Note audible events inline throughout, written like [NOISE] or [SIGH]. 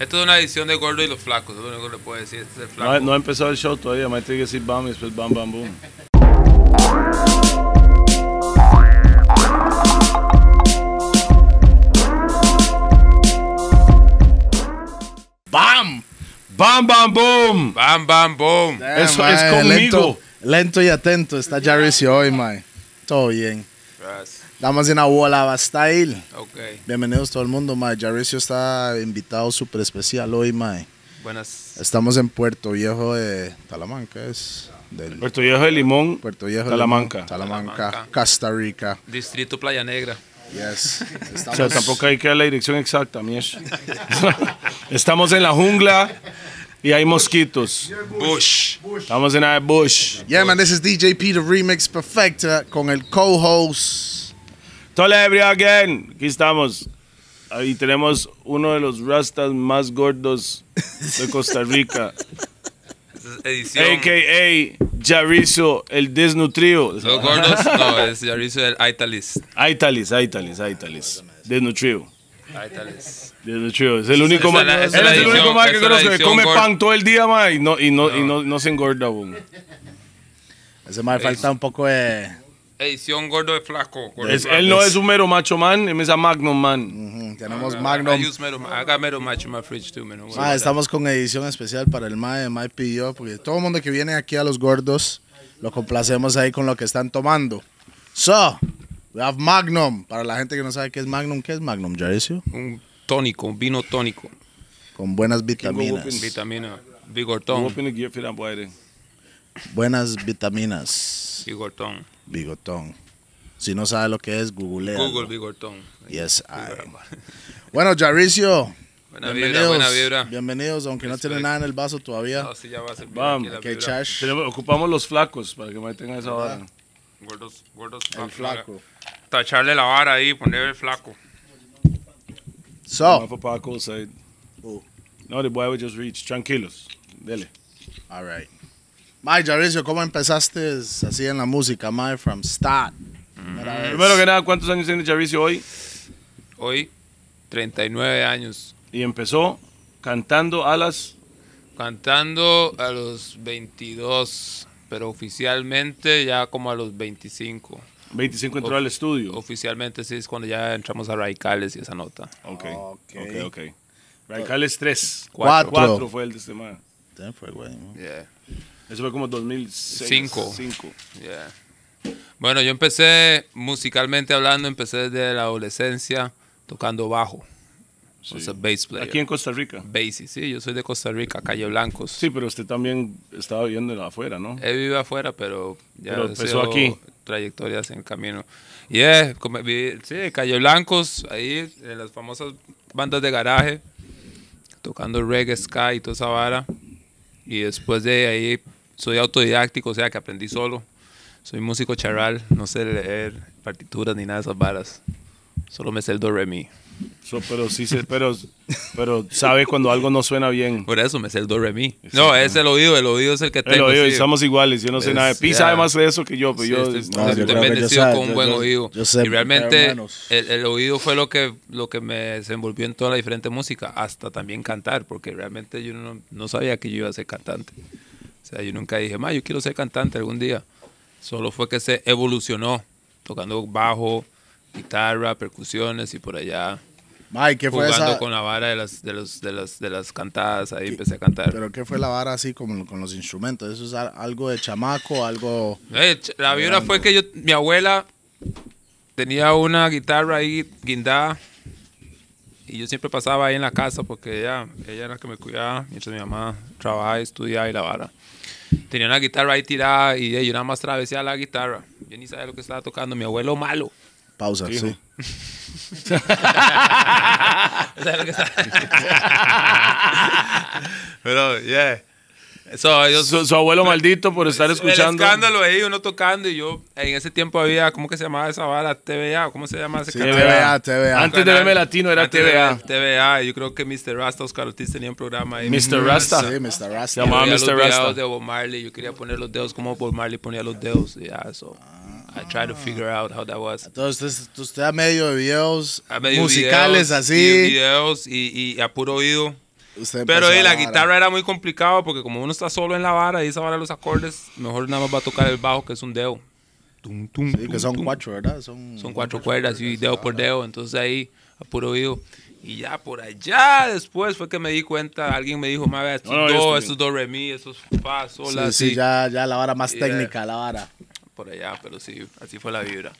Esto es una edición de Gordo y los Flacos, es lo único que le puedo decir. Este es el flaco. No, ha empezado el show todavía, me tiene que decir bam y después bam, bam, boom. ¡Bam! ¡Bam, bam, boom! ¡Bam, bam, boom! Eso es conmigo. Lento, y atento está Jarvis hoy, mae. Todo bien. Gracias. Damas en Abuelava Style. Bienvenidos todo el mundo, mae. está invitado súper especial hoy, mae. Buenas. Estamos en Puerto Viejo de Talamanca, es. Puerto Viejo de Limón. Puerto Viejo Talamanca. Talamanca. Costa Rica. Distrito Playa Negra. Yes. [LAUGHS] O sea, tampoco hay que la dirección exacta, [LAUGHS] Estamos en la jungla y hay mosquitos. Bush. Estamos en la Bush. Yeah, man, this is DJ Peter Remix Perfecta con el co-host. Hola again. Aquí estamos. Ahí tenemos uno de los rastas más gordos de Costa Rica. AKA Jarizo, el desnutrido. Los gordos, no, es Jarizo el Aitalis. Aitalis, Aitalis, Aitalis. Desnutrido. Aitalis. Desnutrido. Es el único más es el único más que conozco come pan todo el día, ma, y no, y no, se engorda aún. Ese mal falta un poco de Edición gordo de flaco. él no es un mero macho man, él es un Magnum man. Tenemos Magnum. Haga mero macho en mi fridge too, man. Ah, estamos con edición especial para el MAE, MAE pidió, porque todo el mundo que viene aquí a los gordos lo complacemos ahí con lo que están tomando. So, we have Magnum. Para la gente que no sabe qué es Magnum, ¿qué es Magnum, Jaricio? Un tónico, un vino tónico. Con buenas vitaminas. Vitamina, Tónico? Buenas vitaminas. Bigotón. Bigotón. Si no sabe lo que es, google. Google Bigotón. Yes, I. [LAUGHS] Bueno, Jaricio. Buena bienvenidos, vibra, buena vibra. Bienvenidos, aunque no tienen nada en el vaso todavía. No, sí, ya va a Vamos, chash. ocupamos los flacos para que mantengan esa vara. Gordos, gordos El flaco. Tacharle la vara ahí, ponerle el flaco. So. No, the boy we just reach Tranquilos. Dele. All right. Mike Jaricio, ¿cómo empezaste así en la música, Mike from start? Mm-hmm. Primero que nada, ¿cuántos años tiene Jaricio hoy? Hoy, 39 años. ¿Y empezó cantando a las...? Cantando a los 22, pero oficialmente ya como a los 25. 25 entró al estudio. Oficialmente sí, es cuando ya entramos a Radicales y esa nota. Ok, ah, ok, ok. okay. Radicales 3. 4. 4 fue el de semana. Este fue, güey. Yeah. Eso fue como 2006. Bueno, yo empecé musicalmente hablando, empecé desde la adolescencia tocando bajo. bass player. Aquí en Costa Rica. Bass, sí, yo soy de Costa Rica, Calle Blancos. Sí, pero usted también estaba viviendo afuera, ¿no? He vivido afuera, pero ya empezó aquí. Trayectorias en el camino. Y yeah, sí, Calle Blancos, ahí en las famosas bandas de garaje, tocando reggae, sky y toda esa vara. Y después de ahí soy autodidáctico, o sea que aprendí solo. Soy músico charral, no sé leer partituras ni nada de esas varas. Solo me sé el do re mi. pero sí pero, pero sabe cuando algo no suena bien. Por eso me sé el do re mi. No, es el oído, el oído es el que tengo. El oído, y estamos iguales, yo no sé pues, nada. Pi sabe más de eso que yo, pero pues yo, estoy, ah, bendecido con un buen oído. Sé, y realmente el, oído fue lo que, lo que me desenvolvió en toda la diferente música, hasta también cantar, porque realmente yo no, no sabía que yo iba a ser cantante. O sea, yo nunca dije, más, yo quiero ser cantante algún día. Solo fue que se evolucionó, tocando bajo, guitarra, percusiones y por allá. fue jugando con la vara de las, de, de, las, cantadas, ahí empecé a cantar. ¿Pero qué fue la vara así como con los instrumentos? ¿Eso es algo de chamaco, algo...? Eh, la vibra fue que yo, mi abuela tenía una guitarra ahí guindada y yo siempre pasaba ahí en la casa porque ella, ella era la que me cuidaba mientras mi mamá trabajaba, estudiaba y la vara tenía una guitarra ahí tirada y yo nada más travesía la guitarra. Yo ni sabía lo que estaba tocando. Mi abuelo malo. Pausa, sí. [LAUGHS] [LAUGHS] Pero, yeah su, abuelo maldito por estar escuchando. El escándalo ahí, uno tocando y yo, en ese tiempo había, ¿cómo que se llamaba esa bala TVA, ¿cómo se llama ese canal? TVA, TVA. Antes de verme latino era TVA. TVA, yo creo que Mr. Rasta, Oscar Ortiz tenía un programa ahí. Mr. Rasta. Sí, Mr. Rasta. Se llamaba Mr. Rasta. de Bob Marley, yo quería poner los dedos como Bob Marley ponía los dedos. Yeah, so. I tried to figure out how that was. Entonces, usted a medio de videos musicales así. Videos y, y a puro oído. Pero ahí la, guitarra era muy complicado porque como uno está solo en la vara y esa vara los acordes, mejor nada más va a tocar el bajo que es un dedo. Tum, tum, sí, que son cuatro, ¿verdad? Son, son cuatro, cuerdas, y dedo por dedo. Entonces ahí, a puro oído. Y ya por allá después fue que me di cuenta, alguien me dijo, más estos no, dos, estos dos remi, esos fa, sí, sí, ya, ya la vara más técnica, la vara. Por allá, pero sí, así fue la vibra.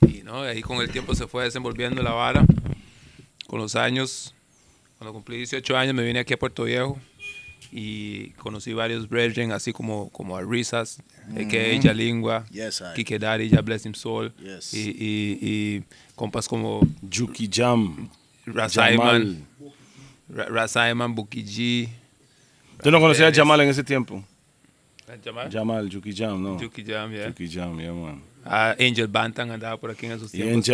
Y no, ahí con el tiempo se fue desenvolviendo la vara, con los años, cuando cumplí 18 años me vine aquí a Puerto Viejo y conocí varios brethren, así como, como a Risas, lingua, Kike ya Bless Him Soul, y, compas como Yuki Jam, Rasaiman, Rasaiman, Bukiji. ¿Tú no conocías a Jamal en ese tiempo? ¿Jamal? Jamal, Yuki Jam, no. Yuki Jam, ya. Yuki Jam, yeah, man. Ah, Angel Bantam andaba por aquí en esos tiempos.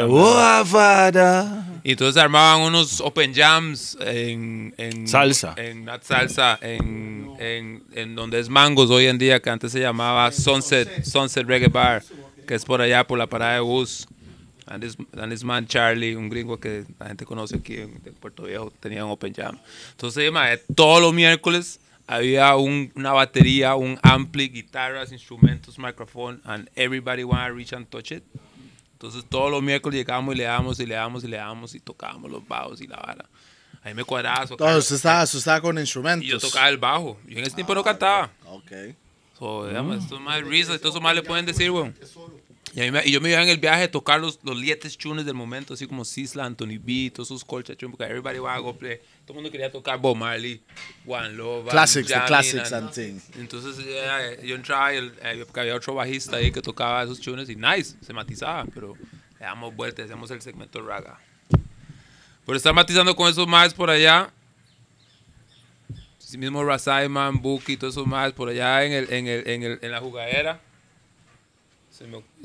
y entonces armaban unos open jams en... salsa. En salsa, en, en, donde es Mangos hoy en día, que antes se llamaba Sunset, Sunset Reggae Bar, que es por allá, por la parada de bus. Andis Man Charlie, un gringo que la gente conoce aquí en, Puerto Viejo, tenía un open jam. Entonces, llama todos los miércoles había una batería, un ampli, guitarras, instrumentos, micrófono, and everybody to reach and touch it. Entonces todos los miércoles llegábamos y le damos y le damos y le damos y tocábamos los bajos y la vara. Ahí me cuadraba. Todo, usted estaba, con instrumentos. Y yo tocaba el bajo. Yo en ese tiempo no ah, cantaba. Ok. So, mm. esto es más risa, esto más le pueden decir, weón. Bueno. Y, yo me iba en el viaje a tocar los, los lietes chunes del momento, así como Sisla, Anthony B, todos esos colchas chunes, porque everybody va a go play. Todo el mundo quería tocar Bob Marley, Juan Love, Classics, classics and, Entonces eh, yo entraba y eh, porque había otro bajista ahí que tocaba esos chunes y nice, se matizaba, pero le damos vueltas, hacemos el segmento raga. Por estar matizando con esos más por allá, sí mismo Razaiman, Buki, todos esos más por allá en, el, en, el, en, el, en la jugadera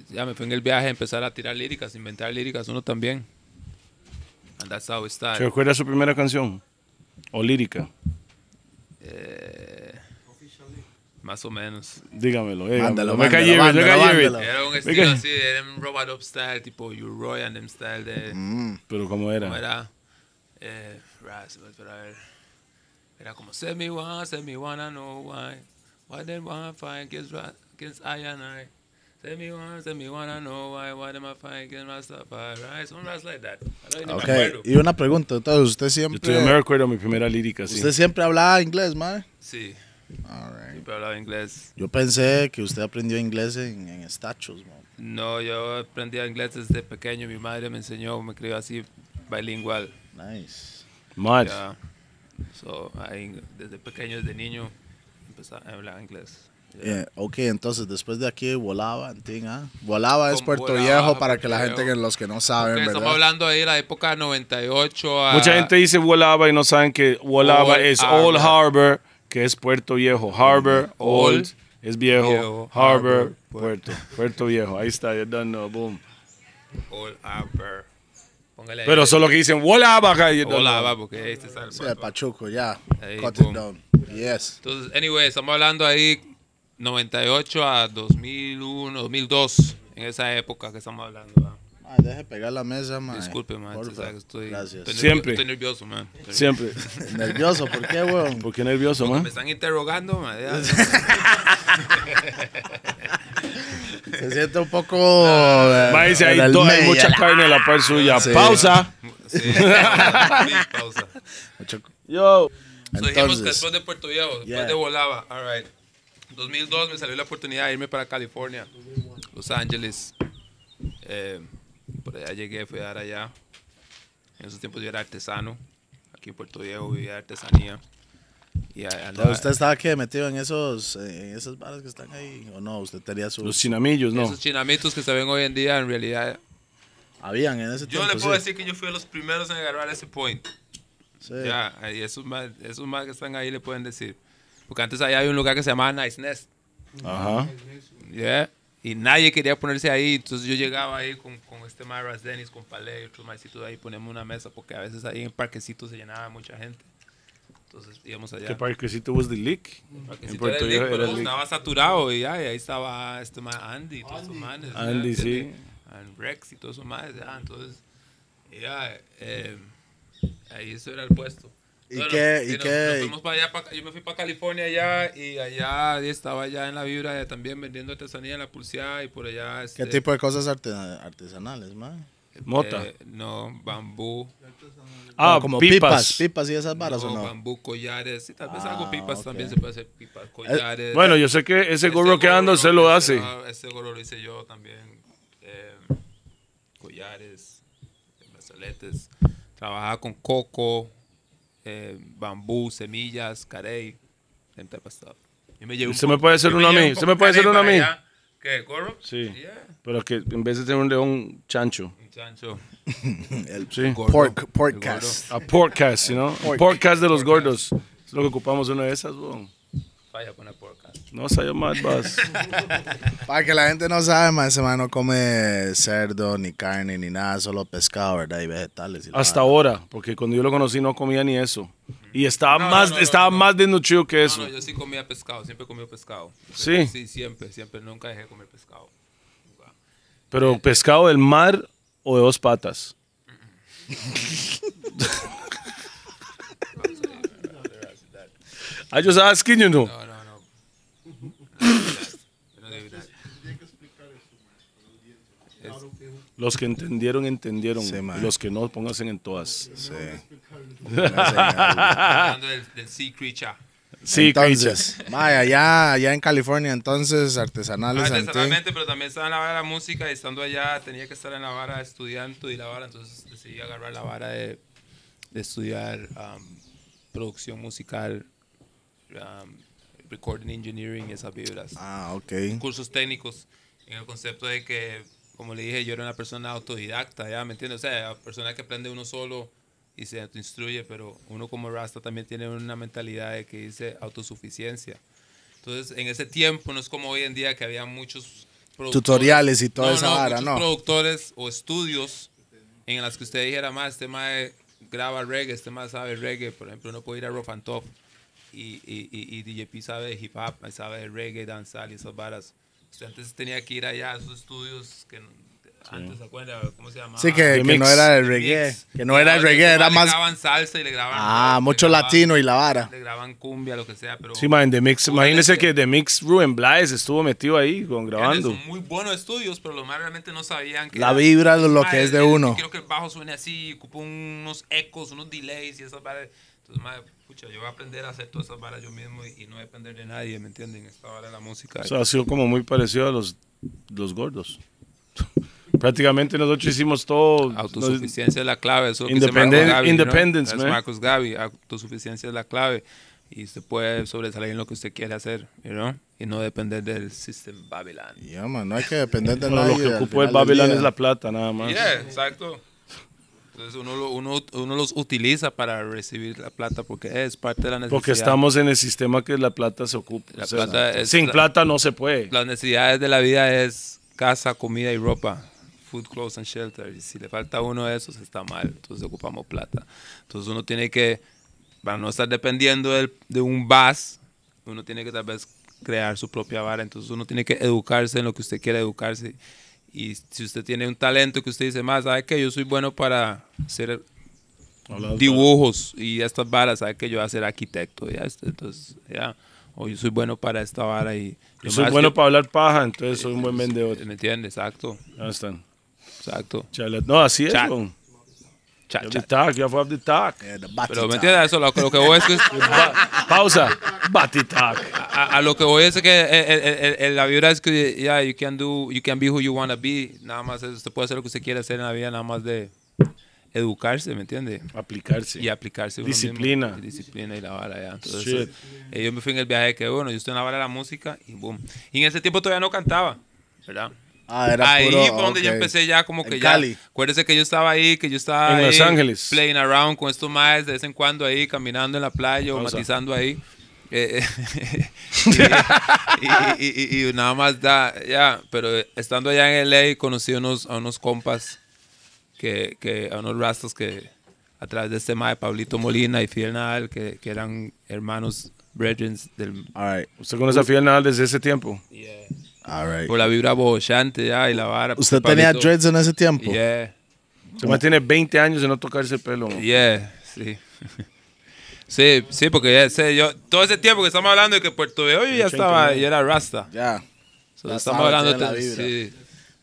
ya me fue en el viaje a empezar a tirar líricas, inventar líricas uno también. And that's how ¿Se acuerda su primera canción? ¿O lírica? Eh, más o menos. Dígamelo. Eh, mándalo, me Era un estilo así, era un robot up style, tipo you Roy and them style de... Mm. Pero ¿cómo era? era? Eh, pues, era como, send me one, send me one, I know why. Why then one fight against, against I and I. Tell me one, tell me one, I know why, why am I fighting myself, right? Some like that. Okay. Y una pregunta, entonces usted siempre... Yo, me recuerdo mi primera lírica, sí. ¿Usted siempre hablaba inglés, madre? Sí. All right. Siempre hablaba inglés. Yo pensé que usted aprendió inglés en, en estachos, man. No, yo aprendí inglés desde pequeño. Mi madre me enseñó, me crió así, bilingual. Nice. Much. Yeah. So, ahí, desde pequeño, desde niño, empezaba a hablar inglés. Eh, ok, entonces después de aquí volaba, ¿ah? Volaba es Puerto Viejo para que la gente que los que no saben, Estamos hablando de la época 98. Mucha gente dice volaba y no saben que volaba es Old Harbor, que es Puerto Viejo. Harbor, mm-hmm. Old, es viejo. Harbor, puerto. puerto. Viejo. Ahí está, ya dando boom. Old Harbor. Pero solo que dicen volaba acá. Volaba porque este es el, Pachuco, ya. Cut it down. Yes. Entonces, anyway, estamos hablando ahí 98 a 2001, 2002, en esa época que estamos hablando. Ah, deje pegar la mesa, man. Disculpe, man. Estoy, Gracias. Estoy Siempre. Estoy nervioso, man. Siempre. [LAUGHS] ¿Nervioso? ¿Por qué, weón? ¿Por qué nervioso, Porque Me están interrogando, man. Se siente un poco... [LAUGHS] Maíz, ahí todo, hay mucha carne en la par suya. Pausa. Sí, [LAUGHS] pausa. Yo. Entonces, dijimos que después de Puerto Viejo, después de Volaba. All right. 2002 me salió la oportunidad de irme para California, Los Ángeles. Eh, por allá llegué, fui a dar allá. En esos tiempos yo era artesano. Aquí en Puerto Viejo vivía artesanía. Y ¿Usted estaba qué, metido en, esos, en eh, esas bares que están ahí? ¿O no? ¿Usted tenía sus... Los chinamillos, ¿no? Esos chinamitos que se ven hoy en día, en realidad... Habían en ese yo le puedo decir que yo fui de los primeros en agarrar ese point. Sí. Ya, esos más, esos más que están ahí le pueden decir. Porque antes allá había un lugar que se llamaba Nice Nest. Ajá. Y nadie quería ponerse ahí. Entonces yo llegaba ahí con, este Maras Dennis, con Palé y otros maicitos ahí, poníamos una mesa porque a veces ahí en parquecito se llenaba mucha gente. Entonces íbamos allá. ¿Qué parquecito was the leak? En Puerto Rico estaba saturado y, ahí estaba este Andy, y todos sus manes. Andy, sí. And Rex y todos sus manes. entonces, ya, eh, ahí eso era el puesto. ¿Y qué? ¿Y qué? yo me fui para California allá y allá estaba allá en la vibra también vendiendo artesanía en la pulseada y por allá. ¿Qué este, tipo de cosas artesanales, más eh, Mota. no, bambú. Ah, como pipas. pipas. y esas varas o no. Bambú, collares. Y tal vez algo ah, pipas también se puede hacer eh, bueno, yo sé que ese este gorro que ando se lo hace. Ese, gorro lo hice yo también. Eh, collares, brazaletes. Trabajaba con coco. Eh, bambú, semillas, carey, gente type Y me ¿Se me puede hacer uno a mí? puede hacer uno a mí? ¿Qué, coro? Sí. Pero que en vez de tener un león, chancho. Un chancho. [LAUGHS] el pork, pork A pork cast, you know? Pork. de los gordos. Es lo que ocupamos una de esas, no salió más, [LAUGHS] Para que la gente no sabe, más ese no come cerdo, ni carne, ni nada, solo pescado, ¿verdad? Y vegetales. Hasta ahora, porque cuando yo lo conocí no comía ni eso. Y estaba más, estaba más desnutrido que eso. yo sí comía pescado, siempre comía pescado. Sí. siempre, siempre, nunca dejé de comer pescado. Pero pescado del mar o de dos patas. I just asking you, los que entendieron, entendieron. los que no, pónganse en todas. Sí. del, sea creature. Sí, entonces, allá, allá en California, entonces, artesanales. Ah, artesanalmente, pero también estaba en la vara de la música y estando allá tenía que estar en la vara de estudiante y la vara, entonces decidí agarrar la vara de, estudiar um, producción musical, um, recording engineering, esas vibras. Ah, ok. Cursos técnicos, en el concepto de que, como le dije, yo era una persona autodidacta, ¿ya? ¿Me entiendes? O sea, persona que aprende uno solo y se instruye, pero uno como Rasta también tiene una mentalidad de que dice autosuficiencia. Entonces, en ese tiempo, no es como hoy en día que había muchos tutoriales y toda esa esa no, vara, ¿no? productores o estudios en las que usted dijera, más, este más graba reggae, este más sabe reggae, por ejemplo, uno puede ir a Rough and Top y, y, y, DJ sabe de hip hop, sabe reggae, danzar y esas varas. Antes tenía que ir allá a esos estudios que Antes, ¿se ¿Cómo se llamaba? Sí, que, no era de reggae. Que no era el reggae, era más. Le salsa y le grababan. Ah, mucho latino y la vara. Le graban cumbia, lo que sea. Pero sí, The Mix. Imagínense que The Mix Ruben Blades estuvo metido ahí con grabando. Muy buenos estudios, pero los más realmente no sabían que. La vibra de lo que es de uno. Yo Quiero que el bajo suene así, ocupa unos ecos, unos delays y esas varas yo voy a aprender a hacer todas esas balas yo mismo y, no depender de nadie, ¿me entienden? Esta en la música. O sea, ha sido como muy parecido a los, los gordos. [LAUGHS] Prácticamente nosotros hicimos todo. Autosuficiencia es la clave. Eso independen, Gaby, independence, man. Marcos Gaby, autosuficiencia es la clave. Y usted puede sobresalir en lo que usted quiere hacer, ¿no? Y no depender del sistema Babylon. Ya, man, no hay que depender de nadie. Lo que ocupa el Babylon es la plata, nada más. Yeah, exacto. Entonces uno, uno, los utiliza para recibir la plata porque es parte de la necesidad. Porque estamos en el sistema que la plata se ocupa. sin plata no se puede. Las necesidades de la vida es casa, comida y ropa. Food, clothes and shelter. Y si le falta uno de esos está mal. Entonces ocupamos plata. Entonces uno tiene que, para no estar dependiendo de un bus, uno tiene que tal vez crear su propia vara. Entonces uno tiene que educarse en lo que usted quiere educarse y si usted tiene un talento que usted dice, más, ¿sabe que Yo soy bueno para hacer dibujos y estas varas, ¿sabe que Yo voy a ser arquitecto, ¿ya? Este, entonces, ya. O yo soy bueno para esta vara y... Yo soy bueno para hablar paja, entonces soy un buen vendedor. ¿Me entiendes? Exacto. Ahí están. Exacto. No, así es, Cha, you have cha. Pero me entiendes eso, lo, que voy es que... [LAUGHS] pausa, Batitak. A, lo que voy es que el, eh, eh, eh, la vibra es que, ya you can do, you can be who you want to be. Nada más, usted puede hacer lo que usted quiera hacer en la vida, nada más de educarse, ¿me entiende? Aplicarse. Y aplicarse. Disciplina. disciplina y la vara, ya. Entonces, yo me fui en el viaje que, bueno, yo estoy en la vara de la música y boom. Y en ese tiempo todavía no cantaba, ¿verdad? Ah, era ahí donde yo empecé ya como que ya. Cali. Acuérdese que yo estaba ahí, que yo estaba en Los Ángeles. Playing around con estos maes de vez en cuando ahí, caminando en la playa o matizando ahí. Eh, eh, [LAUGHS] [LAUGHS] y, nada más da, ya. Pero estando allá en LA conocí unos, a unos compas, que, a unos rastros que a través de este mae Pablito Molina y Fidel Nadal, que, eran hermanos, brethren del. All right. ¿Usted conoce a Fidel Nadal desde ese tiempo? Yeah. Por la vibra bollante ya y la vara. ¿Usted tenía dreads en ese tiempo? Yeah. Se mantiene 20 años de no tocarse el pelo. Yeah, sí. [LAUGHS] sí, sí, porque ya sé, yo, todo ese tiempo que estamos hablando de que Puerto Viejo ya estaba, ya era rasta. Ya. estamos hablando de la vibra. Sí.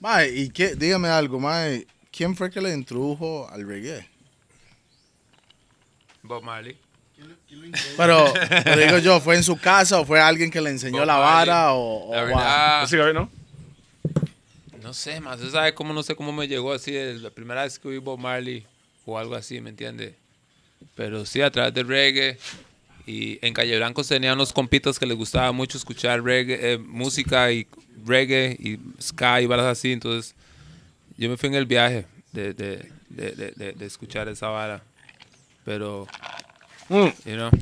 Mae, y qué, dígame algo, mae, ¿quién fue que le introdujo al reggae? Bob Marley. Pero, digo yo, ¿fue en su casa o fue alguien que le enseñó la vara o, no? No sé, más sabes cómo no sé cómo me llegó así la primera vez que vi Bob Marley o algo así, ¿me entiendes? Pero sí, a través de reggae. Y en Calle Blanco tenían unos compitas que les gustaba mucho escuchar reggae, eh, música y reggae y ska y balas así. Entonces, yo me fui en el viaje de escuchar esa vara. Pero Mm.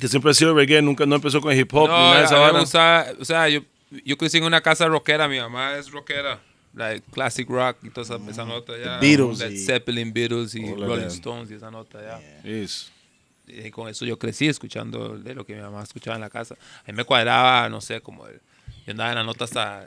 Que siempre ha sido reggae, nunca no empezó con hip hop. o sea, yo, yo crecí en una casa rockera, mi mamá es rockera. Like classic rock y toda esa, mm. ya. Beatles. Zeppelin, Beatles y Rolling Stones y esa nota ya. Y con eso yo crecí escuchando de lo que mi mamá escuchaba en la casa. A mí me cuadraba, no sé, como el, yo andaba en la nota hasta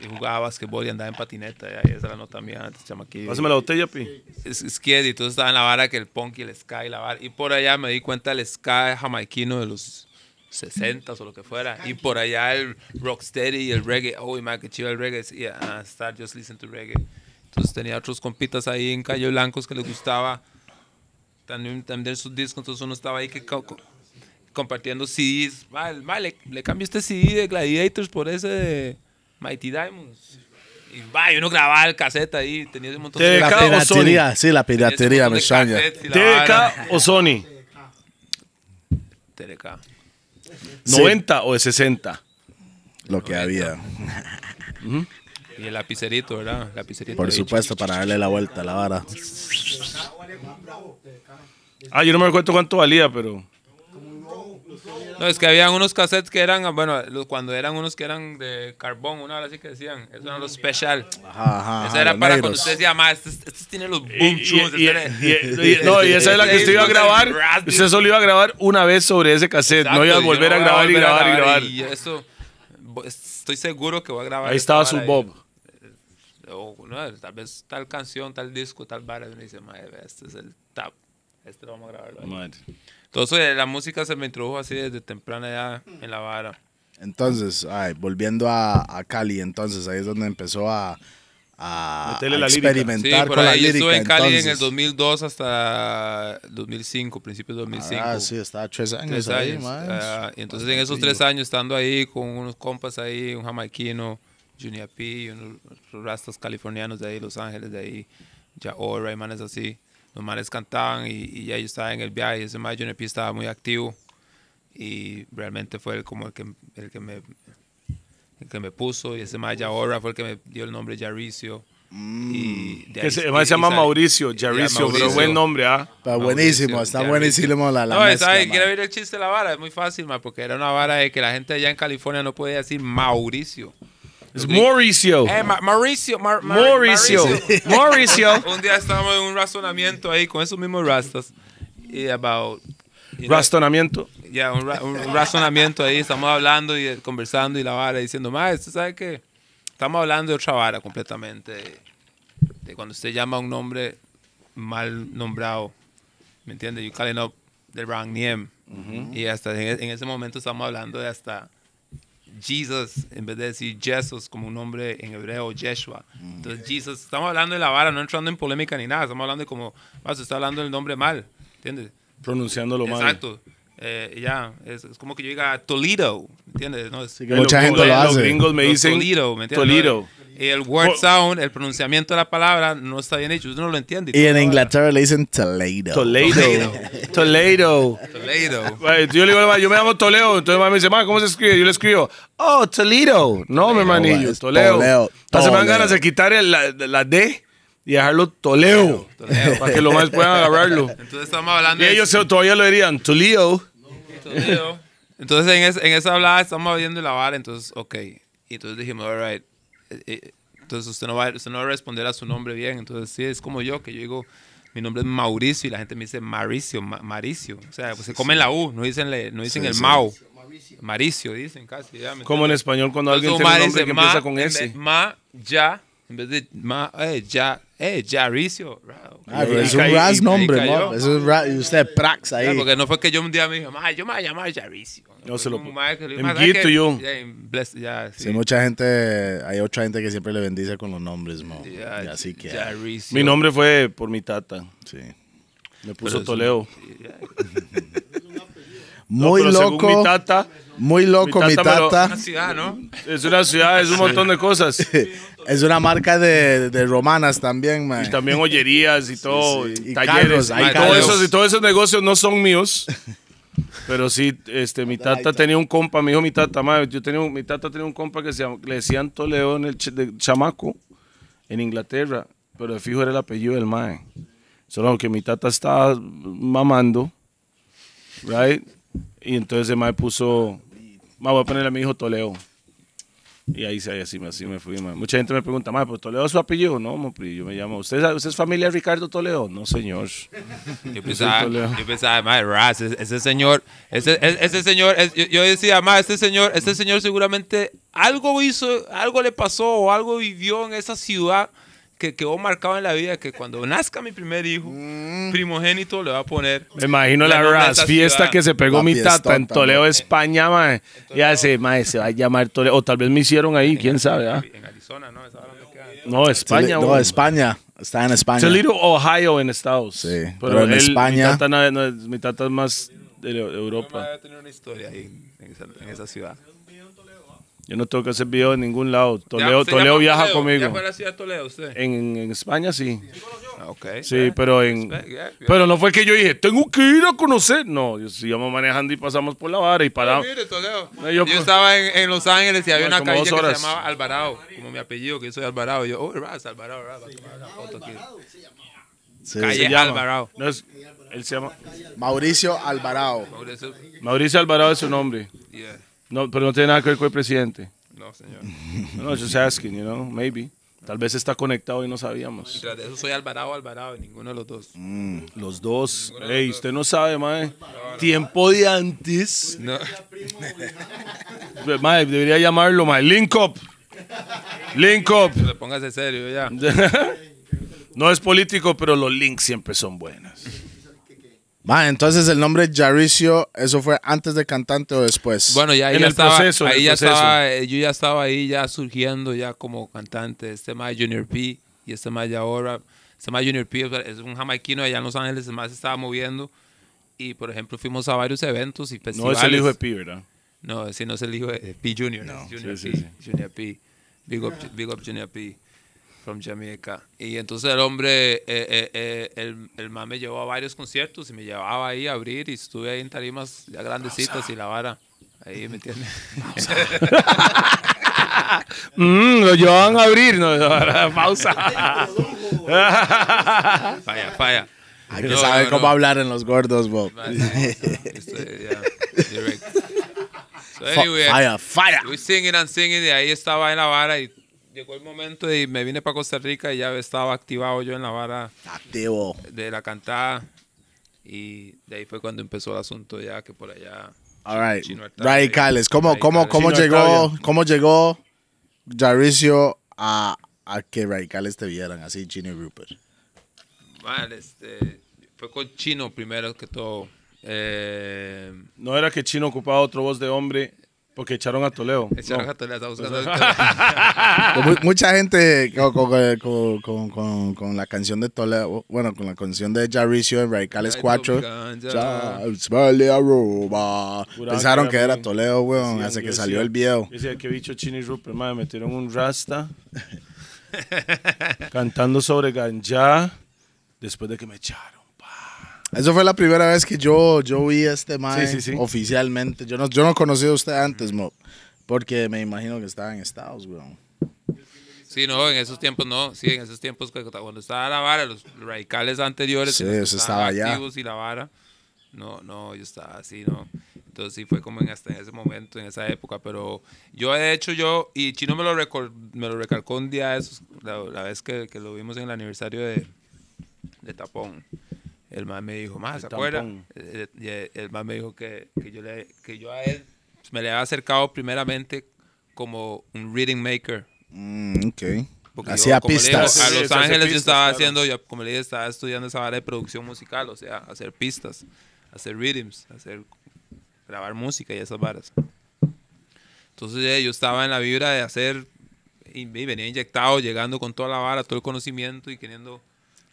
y jugaba basquetbol y andaba en patineta. Y esa la nota mía antes, chamaquillo. Pásame la botella, Pi. Es, que, y entonces estaba en la vara que el punk y el sky, la vara. Y por allá me di cuenta del sky jamaiquino de los 60 s o lo que fuera. Y por allá el rocksteady y el reggae. Oh, y que chido el reggae. Y yeah, just listen to reggae. Entonces tenía otros compitas ahí en Calle Blancos que les gustaba también, también sus discos. Entonces uno estaba ahí compartiendo CDs. Mal, mal, le, le cambié este CD de Gladiators por ese de Mighty Diamonds. Y va, uno grababa el cassette ahí, tenía un montón de... sí, la piratería me extraña. ¿TDK o Sony? TDK. ¿90 o de 60? Lo que había. Y el lapicerito, ¿verdad? Por supuesto, para darle la vuelta a la vara. Ah, yo no me acuerdo cuánto valía, pero... No, es que habían unos cassettes que eran, bueno, cuando eran unos que eran de carbón, una hora así que decían, eso era lo especial. Mm. Ajá, ajá, eso era para cuando usted decía, más, estos, tienen los boom chums. No, y esa es la que usted iba a grabar. Usted solo iba a grabar una vez sobre ese cassette, no iba a volver a grabar y grabar y grabar. Y eso, estoy seguro que voy a grabar. Ahí estaba su Bob. Eh, tal vez tal canción, tal disco, tal bar, y uno dice, madre, este es el tap, este lo vamos a grabar. Entonces la música se me introdujo así desde temprana edad mm. en la vara. Entonces, volviendo a, a, Cali, entonces ahí es donde empezó a, a, la experimentar con la lírica. estuve en Cali en el 2002 hasta 2005, principios de 2005. Ah, sí, estaba tres años ahí, ah, y entonces en esos tres años, estando ahí con unos compas ahí, un jamaiquino, Junior P, unos rastas californianos de ahí, Los Ángeles de ahí, ya ahora y manes así los males cantaban y, ya yo estaba en el viaje. Ese mayo pie estaba muy activo y realmente fue el, como el que, el que me que me puso y ese mayo ahora fue el que me dio el nombre Jaricio. Mm. se, llama Mauricio, Jaricio, pero buen nombre, ¿ah? Está buenísimo, está buenísimo la, No, ¿sabes? Quiero ver el chiste de la vara, es muy fácil, porque era una vara de que la gente allá en California no podía decir Mauricio. Mauricio. Eh, Mauricio, Mauricio. Mauricio. [LAUGHS] un día estábamos en un razonamiento ahí con esos mismos rastas. Y about. razonamiento. Ya, un, razonamiento ahí. Estamos hablando y eh, conversando y la vara diciendo, maestro, ¿usted sabe qué? Estamos hablando de otra vara completamente. De, cuando usted llama a un nombre mal nombrado. ¿Me entiende? You calling up the wrong name. Y hasta e, en ese momento estamos hablando de hasta Jesus en vez de decir Jesus como un nombre en hebreo, Yeshua. Mm. Entonces, Jesus, estamos hablando de la vara, no entrando en polémica ni nada, estamos hablando de como, vas, está hablando el nombre mal, ¿entiendes? Pronunciándolo mal. Exacto. Eh, ya, es, como que yo diga Toledo, ¿entiendes? No, mucha gente lo, hace. Los me dicen Toledo, entiendes? Toledo el word sound, el pronunciamiento de la palabra no está bien hecho. Usted no lo entiende. Y en Inglaterra le dicen Toledo. Toledo. Toledo. Toledo. Yo le digo, yo me llamo Toledo. Entonces mi mamá me dice, ¿cómo se escribe? Yo le escribo, oh, Toledo. No, mi manillo, Toledo. Entonces me van ganas de quitar la D y dejarlo Toledo. Para que los más puedan agarrarlo. Entonces estamos hablando. Y ellos todavía lo dirían, Toledo. Toledo. Entonces en, esa hablada estamos viendo la vara, entonces, ok. Y entonces dijimos, all right, eh, eh, entonces usted no, va, usted no a responder a su nombre bien. Entonces, sí, es como yo, que yo digo, mi nombre es Mauricio y la gente me dice Mauricio, Maricio, O sea, pues se comen la U, no dicen, le, no dicen el Mau. Mauricio dicen casi. como en español cuando alguien tiene un nombre que empieza con S. Ma, ya, en vez de ma, eh, ya, eh, Jaricio. Ah, es un ras nombre, ¿no? Es un ras, y usted prax ahí. porque no fue que yo un día me dije, yo me voy a llamar Jaricio. No se lo puse. Guito yo. Sí, mucha gente, hay otra gente que siempre le bendice con los nombres, ¿no? así que. Mi nombre fue por mi tata. Sí. Me puso Toleo. [LAUGHS] Muy pero loco. Según mi tata, muy loco, mi tata. Mi una ciudad, ¿no? Es una ciudad, es un montón de cosas. [LAUGHS] es una marca de, romanas también, man. Y también ollerías y todo, Y, talleres. y, todos esos negocios no son míos. Pero sí, este, mi [LAUGHS] tata tenía un compa, mi hijo mi tata, madre, yo tenía un, mi tata tenía un compa que se le decían Toledo en el chamaco en Inglaterra, pero de fijo era el apellido del mae. Solo que mi tata estaba mamando, right? Y entonces el mae puso voy a ponerle a mi hijo Toledo. Y ahí, ahí así, así, me fui. Mucha gente me pregunta, más, ¿pero Toledo es su apellido? No, yo me llamo. ¿Usted, es familia Ricardo Toledo? No, señor. [LAUGHS] Yo pensaba, pensaba ese, señor, ese, e, señor, yo decía, más, este señor, este señor seguramente algo hizo, algo le pasó o algo vivió en esa ciudad que quedó marcado en la vida que cuando nazca mi primer hijo, mm. primogénito le va a poner. Me imagino la, ras fiesta que se pegó mi tata en Toledo, eh, España, mae. Ya sé, mae, se va a llamar Toledo. O tal vez me hicieron ahí, quién sabe. Ah. En Arizona, ¿no? No, España. No, España. Está en España. Es Ohio en Estados. Sí, pero, en España. Mi tata, es más de Europa. Va a tener una historia ahí, en esa ciudad. Yo no tengo que hacer video en ningún lado. Toledo, Toledo viaja conmigo. ¿Ya fue Toledo usted? En, España sí. Ah, sí, pero en pero no fue que yo dije, tengo que ir a conocer. No, yo íbamos manejando y pasamos por la vara y paramos. Mire, Toledo. yo, pues- estaba en, Los Ángeles y había una calle que se llamaba Alvarado, como mi apellido, que yo soy Alvarado. yo, oh, Raz, Alvarado, Raz, calle se llama. Alvarado. No es, él se llama Mauricio Alvarado. Mauricio, Mauricio Alvarado es su nombre. No, pero no tiene nada que ver con el presidente. No, señor. No, just asking, you know, maybe. Tal vez está conectado y no sabíamos. Mientras de eso soy Alvarado Alvarado, ninguno de los dos. Mm, los dos. Ey, usted no sabe, mae. Tiempo de antes. No. [LAUGHS] mae, debería llamarlo, mae. Link up. Link up. póngase serio ya. [LAUGHS] no es político, pero los links siempre son buenas. Va entonces el nombre Jaricio, ¿eso fue antes de cantante o después? Bueno, ya, en el estaba, proceso, ahí ya estaba, eh, yo ya estaba ahí ya surgiendo ya como cantante, este más Junior P y este más ya ahora, este más Junior P es un jamaiquino allá en Los Ángeles, este más se estaba moviendo y por ejemplo fuimos a varios eventos y festivales. No es el hijo de P, ¿verdad? No, ese no es el hijo de P Junior, no, Junior, P, sí, sí. Junior P, Big up, Big up Junior P from Jamaica. Y entonces el hombre, eh, eh, eh, el, el man me llevó a varios conciertos y me llevaba ahí a abrir y estuve ahí en tarimas ya grandecitas y la vara. Ahí, ¿me entiendes? [LAUGHS] mm, lo llevaban a abrir, no, pausa. [LAUGHS] falla, falla. Hay que saber cómo hablar en los gordos, Bob. [LAUGHS] So anyway, fire, fire. We singing and singing, y ahí estaba en la vara y llegó el momento y me vine para Costa Rica y ya estaba activado yo en la vara. De la cantada. Y de ahí fue cuando empezó el asunto ya que por allá. All radicales. ¿Cómo, ¿Cómo, llegó, cómo llegó a, a, que radicales te vieran así, Chino y Rupert? Vale este, fue con Chino primero que todo. Eh, no era que Chino ocupaba otro voz de hombre porque echaron a Toledo. Echaron a Toledo, buscando [LAUGHS] pues Mucha gente con, la canción de Toledo, bueno, con la canción de Jaricio en Radicales 4, pensaron que era Toledo, weón, hace que salió el video. Decía que bicho Chini y Rupert, me metieron un rasta [LAUGHS] cantando sobre ganja después de que me echaron. Eso fue la primera vez que yo, yo vi este man oficialmente. Yo no, yo no conocí a usted antes, Mo, porque me imagino que estaba en Estados, weón. Sí, no, en esos tiempos no. Sí, en esos tiempos cuando estaba la vara, los radicales anteriores. Sí, eso estaba allá. y la vara. No, no, yo estaba así, no. Entonces sí fue como en hasta en ese momento, en esa época. Pero yo, de hecho, yo, y Chino me lo, me lo recalcó un día, la, vez que, lo vimos en el aniversario de Tapón el man me dijo, más, ¿se acuerda? El, eh, eh, eh, el, man me dijo que, que, yo le, que yo a él me le había acercado primeramente como un reading maker. Mm, ok. Hacía pistas. a Los Ángeles yo estaba haciendo, yo, como le dije, estaba estudiando esa vara de producción musical, o sea, hacer pistas, hacer readings, hacer, grabar música y esas varas. Entonces yo estaba en la vibra de hacer, y venía inyectado, llegando con toda la vara, todo el conocimiento y queriendo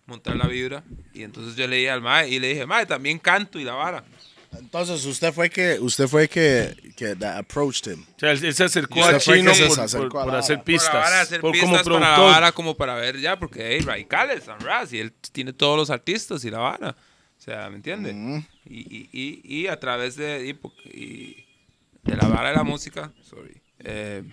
montar la vibra. Y entonces yo le dije al mae y le dije, mae, también canto y la vara. Entonces usted fue que usted fue que, que that approached him. O sea, él, se acercó al Chino por, hacer pistas. Por, hacer pistas como productor. Para la vara, como para ver ya, porque hay radicales, San Raz, y él tiene todos los artistas y la vara. O sea, ¿me entiende? Mm. Y, y, y, a través de, y, de la vara de la música, sorry, eh,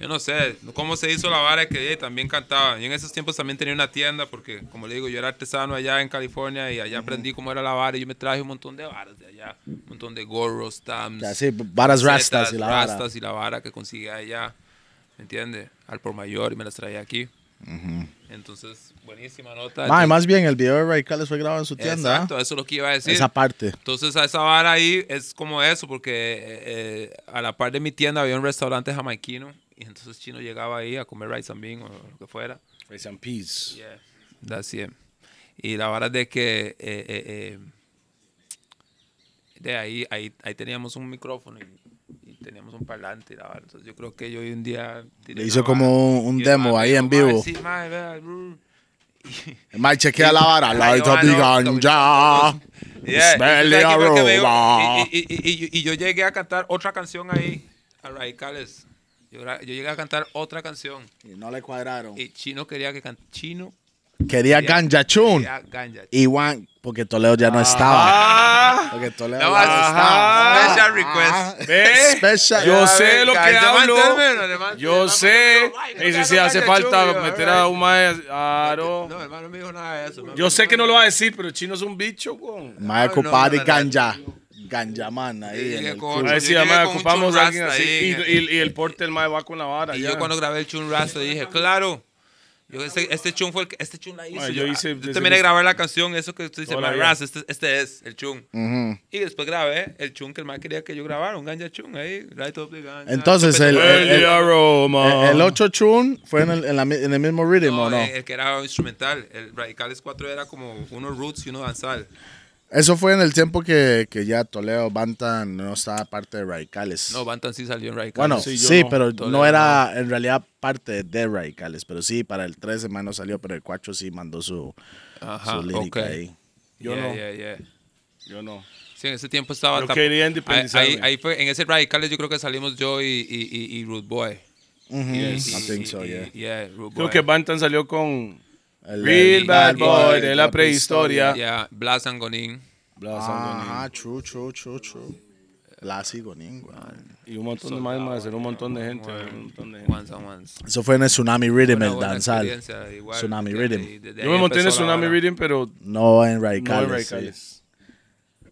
yo no sé cómo se hizo la vara que ella también cantaba. Y en esos tiempos también tenía una tienda, porque como le digo, yo era artesano allá en California y allá aprendí cómo era la vara y yo me traje un montón de varas de allá, un montón de gorros, tams. varas rastas y la vara. Rastas y la vara que conseguía allá, ¿me entiendes? Al por mayor y me las traía aquí. Entonces, buenísima nota. más bien, el video de Radicales fue grabado en su tienda. ¿ah? Exacto, eso es lo que iba a decir. Esa parte. Entonces, a esa vara ahí es como eso, porque eh, eh, a la par de mi tienda había un restaurante jamaiquino y entonces Chino llegaba ahí a comer rice and beans o lo que fuera. Rice and peas. Yeah, Y la verdad de que eh, eh, eh, de ahí, ahí, ahí teníamos un micrófono y, teníamos un parlante. La verdad. Entonces yo creo que yo hoy un día... Le hizo como un demo ahí en vivo. Sí, [LAUGHS] chequea la vara, la de ganja. Y yo llegué a cantar otra canción ahí, a Radicales. Yo, llegué a cantar otra canción. Y no le cuadraron. Y Chino quería que cantara. Chino Quería, quería Ganja Chun. Y Juan, porque Toledo ya no ah. estaba. Ah. Porque Toledo ya no estaba. Ah. Special request. [LAUGHS] Yo sé lo que hablo. Yo sé. Y si, hace falta meter a un maestro. No, hermano, no me dijo nada de eso. Yo sé que no lo va a decir, pero chino es un bicho, Michael ocupado de ganja. Ganjaman ahí. en el con, así. y, el porter más va con la vara. Y yo cuando grabé el chun rasta, dije, claro. Yo este, este chun fue el que, este chun la yo, hice, yo terminé de grabar la canción, eso que usted dice, Ras, este, este, es el chun. Y después grabé el chun que el más quería que yo grabara, un ganja chun ahí, right up Entonces, el, el, chun fue en el, en el mismo ritmo, ¿no? ¿no? El, que era instrumental, el Radicales 4 era como uno roots y uno danzal. Eso fue en el tiempo que, que ya Toledo, Bantan no estaba parte de Radicales. No, Bantan sí salió en Radicales. Bueno, sí, pero no era en realidad parte de Radicales. Pero sí, para el 3, más no salió, pero el 4 sí mandó su, su lírica ahí. Yo no. Yo no. Sí, en ese tiempo estaba... Yo Ahí, ahí, fue, en ese Radicales yo creo que salimos yo y, y, Ruth Boy. Mm I think so, yeah. Creo que Bantan salió con... Real Bad Boy de la prehistoria. Yeah, Blas Angonín. Blas Angonín. Ah, true, true, true, true. Blas y Gonín, Y un montón de más, ah, más, un montón de gente. Un montón de gente. Once once. Eso fue en el Tsunami Rhythm, el danzal. Tsunami Rhythm. Yo me monté en el Tsunami Rhythm, pero... No en Radicales. No en Radicales.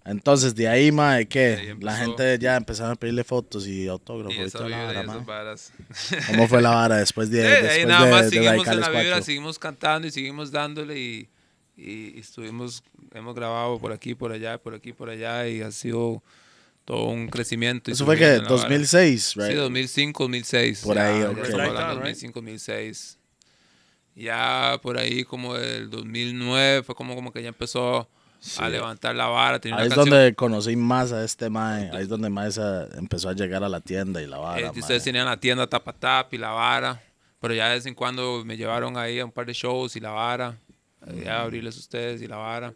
Entonces, de ahí, mae, que la gente ya empezaron a pedirle fotos y autógrafos. Y, la vara, [LAUGHS] ¿Cómo fue la vara después de, después ahí nada más seguimos en la vibra, seguimos cantando y seguimos dándole y, estuvimos, hemos grabado por aquí, por allá, por aquí, por allá y ha sido todo un crecimiento. Eso fue que 2006, Sí, 2005, 2006. Por ahí, ok. 2005, 2006. Ya por ahí como el 2009 fue como, como que ya empezó a levantar la vara. ahí es donde conocí más a este mae. Ahí es donde más empezó a llegar a la tienda y la vara. Eh, ustedes tenían la tienda tapa tap y la vara. Pero ya de vez en cuando me llevaron ahí a un par de shows y la vara. a a mm. abrirles ustedes y la vara.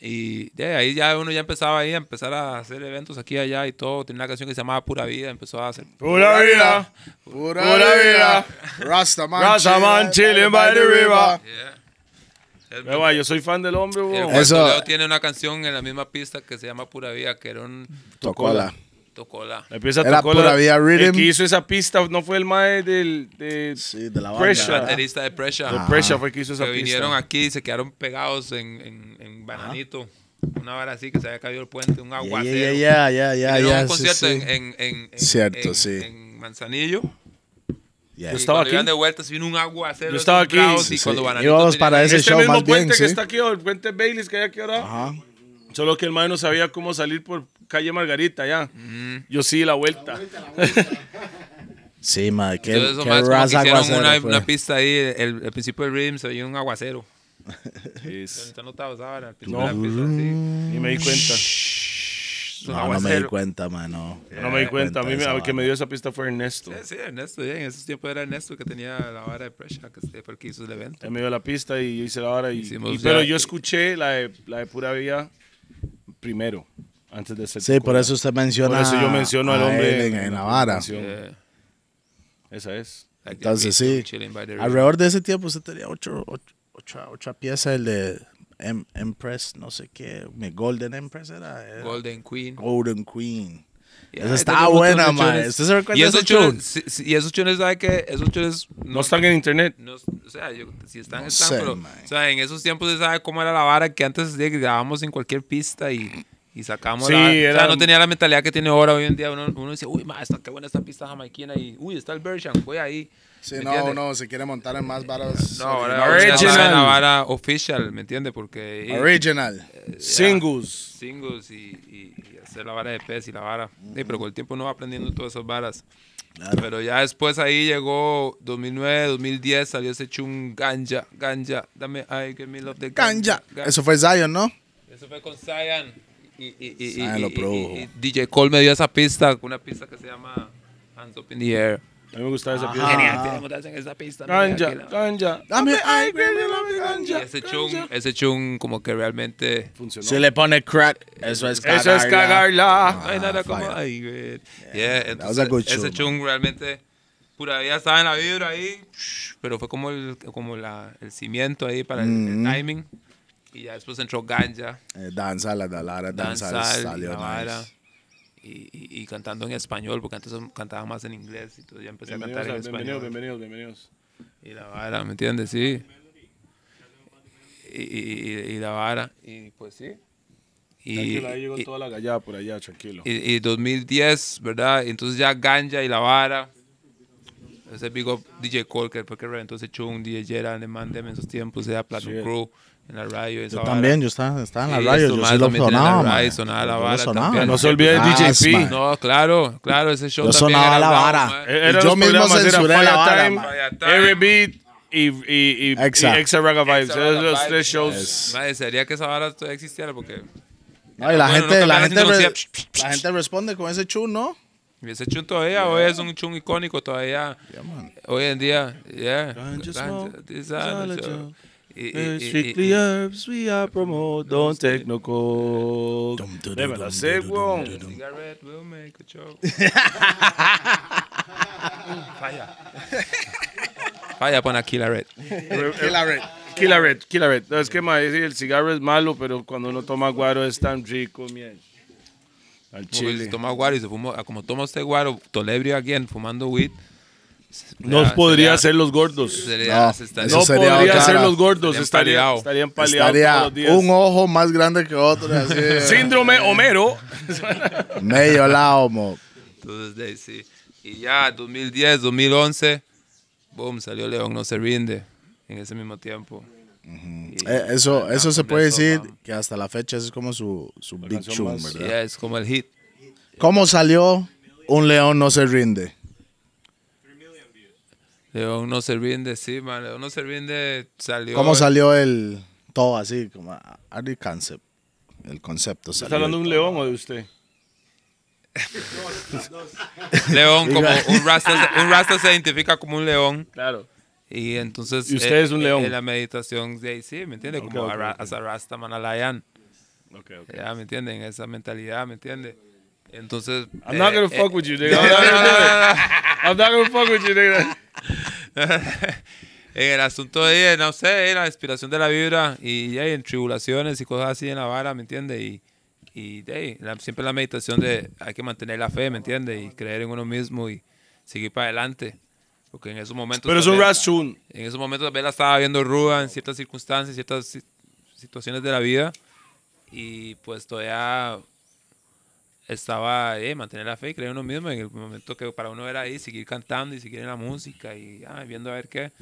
Y de ahí ya uno ya empezaba ahí a empezar a hacer eventos aquí y allá y todo. Tenía una canción que se llamaba Pura Vida, empezó a hacer. Pura Vida, Pura, Vida, Rastaman, man chilling by the river yo soy fan del hombre, Eso... tiene una canción en la misma pista que se llama Pura Vía, que era un... Tocola. Tocola. La pieza Vía Rhythm. El que hizo esa pista no fue el mae del... De sí, de la banda. El baterista de Pressure. De Pressure fue el que hizo esa que vinieron aquí y se quedaron pegados en, en, Bananito. una vara así que se había caído el puente, un aguacero. Ya, ya, ya, ya. Un concierto Cierto, sí. en Manzanillo. Yo estaba aquí. de vuelta, se vino un Yo estaba aquí. para ese este mismo puente que está aquí, el puente Baileys que hay aquí ahora. Ajá. Solo que el maestro no sabía cómo salir por calle Margarita ya. Yo sí, la vuelta. sí, madre, qué, Entonces, aguacero. Una, pues. una pista ahí, el, principio del un aguacero. Yes. [LAUGHS] me di cuenta. No, me di cuenta, mano. No me di eh, cuenta. A mí el que me dio esa pista fue Ernesto. Sí, sí Ernesto. Yeah. En esos tiempos era Ernesto que tenía la vara de Pressure, porque este hizo el evento. Él me dio la pista y yo hice la vara. Y, pero yo escuché la de, la de Pura Vía primero, antes de ser. Sí, por eso usted menciona. Por eso yo menciono al hombre. En, la vara. Esa es. Entonces, sí. Alrededor de ese tiempo usted tenía ocho, ocho, piezas el de Em-, Empress, no sé qué, Golden Empress era. Golden Queen. Golden Queen. Esa está buena, man. ¿Usted se recuerda y esos chones? y esos chones, ¿sabe que Esos chones no, están en internet. o sea, yo, si están, están. pero, o sea, en esos tiempos se sabe cómo era la vara que antes grabábamos en cualquier pista y y sí, la, o sea, no tenía la mentalidad que tiene ahora hoy en día uno, dice uy ma está qué buena esta pista jamaiquina y uy está el version fue ahí si no, no, se quiere montar en más varas. No, eh, ahora original. vara official, ¿me entiendes? Porque. original. Eh, eh, singles. Singles y, hacer la vara de pez y la vara. sí, pero con el tiempo no va aprendiendo todas esas varas. Pero ya después ahí llegó 2009, 2010, salió ese chum ganja, ganja. Dame, ay, give me love the ganja. Eso fue Zion, ¿no? Eso fue con Zion. Y, y, y lo produjo. DJ Cole me dio esa pista, una pista que se llama Hands Up in the Air. A mí me gustaba esa pista Genial, tenemos que hacer esa pista. Ganja, ganja. Dame aire, dame ganja. Ese chung, ese chung como que realmente funcionó. Si le pone crack, eso es cagarla. Eso es cagarla. Ah, hay nada como güey. Yeah, ese chung realmente pura vida estaba en la vibra ahí, pero fue como el, como la, el cimiento ahí para el, mm-hmm. timing. Y ya después entró Ganja. Eh, danza, la Dalara, danza, salió nice y, cantando en español, porque antes cantaba más en inglés y todo, ya empecé a cantar en español. Bienvenidos, bienvenidos, bienvenidos. Y la vara, ¿me entiendes? Sí. Y, y la vara, y pues sí. Y, ahí llegó toda la gallada por allá, tranquilo. Y, 2010, ¿verdad? Entonces ya Ganja y la vara. Ese big up DJ Colker, porque entonces Chung, DJ era Alemán, en esos tiempos, era Platinum Crew en la radio. yo también, yo estaba, estaba en la radio, yo sí lo sonaba. La radio, sonaba la vara También, No se olvide de ah, DJ P. No, claro, claro, ese show yo también sonaba era la vara. era yo mismo censuré la vara. Every beat y, y, y, Exa. y Exa Raga Vibes. Exa Raga Esos tres shows. Yes. sería que esa vara todavía existiera porque... No, y la, gente, la, gente la gente responde con ese chun, ¿no? Ese chun todavía, hoy es un chun icónico todavía. Yeah, hoy en día, yeah. Eh, Strictly eh, eh, eh, herbs, we are ah, promote, don't take no coke. Démela sé, weón. Cigarette will make a joke. [LAUGHS] Falla. Falla, pon a Killer Red. Killer Red. Killer Red, Killer Red. No, es que ma, el cigarro es malo, pero cuando uno toma guaro es tan rico, miel. Al chile. toma guaro y se fuma, como toma este guaro, tolebrio again, fumando weed. No, podría ser los gordos. no, sería podría ser los gordos. Estaría, estarían un ojo más grande que otro. [LAUGHS] Síndrome Homero. [LAUGHS] Medio la homo. Y ya, 2010, 2011, boom, salió León No Se Rinde en ese mismo tiempo. Eh, eso eso se puede decir que hasta la fecha es como su, su big es como el hit. ¿Cómo salió Un León No Se Rinde? León no viene de man, León no viene de... Salió ¿Cómo salió el... todo así? Como, ah, el El concepto ¿Está hablando de un león o de usted? león, como un rasta, un rasta se identifica como un león. Claro. Y entonces. Y usted eh, es un león. En la meditación de ahí, sí, ¿me entiende? como a Manalayan. Okay. Ya, ¿me entienden? Esa mentalidad, ¿me entiende? Entonces. I'm not gonna eh, fuck eh, with you, [LAUGHS] nigga. I'm not gonna fuck with you, nigga. [LAUGHS] En el asunto de no sé, la respiración de la vibra y, en tribulaciones y cosas así en la vara, ¿me entiende Y, y siempre la meditación de hay que mantener la fe, ¿me entiende Y creer en uno mismo y seguir para adelante. Porque en esos momentos... Pero es un razón. En esos momentos también la estaba viendo ruda en ciertas circunstancias, ciertas situaciones de la vida. Y pues todavía estaba eh, mantener la fe y creer en uno mismo en el momento que para uno era ahí seguir cantando y seguir en la música y ah, viendo a ver qué.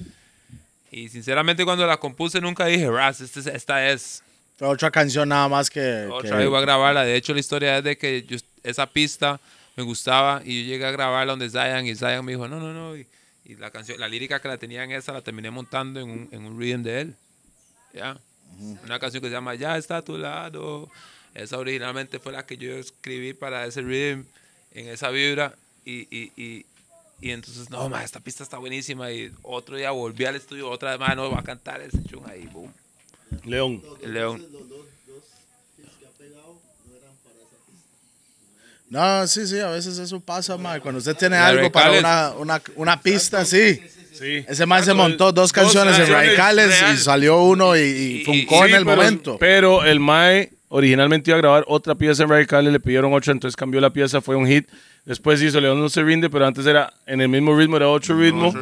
Y sinceramente cuando la compuse nunca dije, Ras, esta, esta es. Otra canción nada más que... Otra iba a grabarla. De hecho, la historia es de que esa pista me gustaba y yo llegué a grabarla donde Zion y Zion me dijo, no, no, no. Y, la canción, la lírica que la tenía en esa la terminé montando en un, en un de él. ¿Ya? Una canción que se llama Ya está a tu lado. Esa originalmente fue la que yo escribí para ese ritmo, en esa vibra. Y, y, y, y entonces, no, ma, esta pista está buenísima. Y otro día volví al estudio, otra vez, ma, no, va a cantar ese chung ahí, boom. León. León. No, sí, sí, a veces eso pasa, ma. Cuando usted tiene algo para una, una, una pista, sí. Ese man se montó dos canciones, en radicales y salió uno y, funcó en el momento. Pero el Mae Originalmente iba a grabar otra pieza en Radicales, le pidieron ocho, entonces cambió la pieza, fue un hit. Después hizo León no se rinde, pero antes era en el mismo ritmo, era otro ritmo.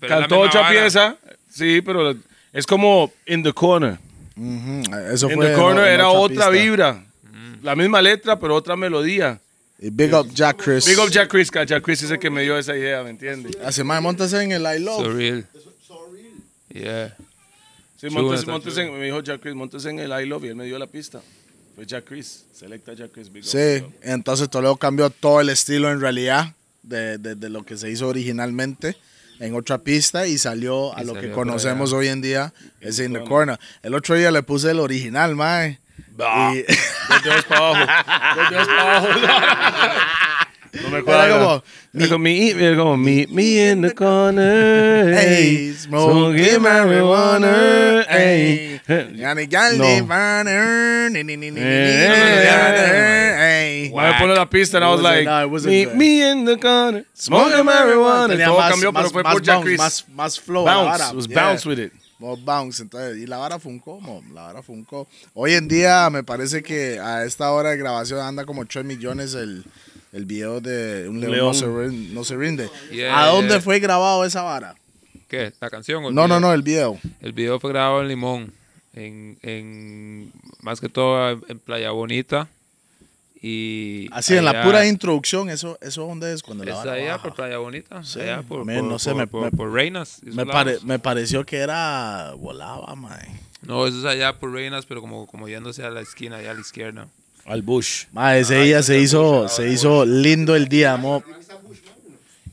Cantó otra pieza, sí, pero es como In the Corner. In the Corner era otra, vibra. Mm. La misma letra, pero otra melodía. big Up Jack Chris. Big Up Jack Chris, Jack Chris es el que me dio esa idea, ¿me entiendes? Hace ah, más, montas en el I Love. So Yeah. Sí, montes, montes me dijo Jack Chris, montes en el I Love y él me dio la pista. Fue Jack Chris, selecta Jack Chris Sí, entonces Toledo cambió todo el estilo en realidad de, lo que se hizo originalmente en otra pista y salió a lo que conocemos hoy en día, es In the corner. El otro día le puse el original, mae. [LAUGHS] [LAUGHS] No me acuerdo. Era como, era como, me, era como meet me in the corner. Hey, smoking marijuana. Hey, gane, gane, banner. When I put on a pista and I was like, me in the corner. Smoking marijuana. Todo más, cambió, más, pero fue por Jack Más, más flow. Bounce. was yeah. bounce with it. More bounce. Entonces, y la vara fue un la vara fue un Hoy en día me parece que a esta hora de grabación anda como 3 millones el, el video de Un, león, No, se rinde. ¿A dónde fue grabado esa vara? ¿Qué? ¿La canción? no, no, no, el video. El video fue grabado en Limón. En, en más que todo en Playa Bonita. Y Así, en la pura introducción, ¿eso, eso dónde es? Cuando es allá por Playa Bonita. por, no sé, me, por, Reinas. Me, pareció que era Volaba, man. No, eso es allá por Reinas, pero como, como yéndose a la esquina, allá a la izquierda. Al Bush. Más ese día se hizo, se hizo lindo el día, amor.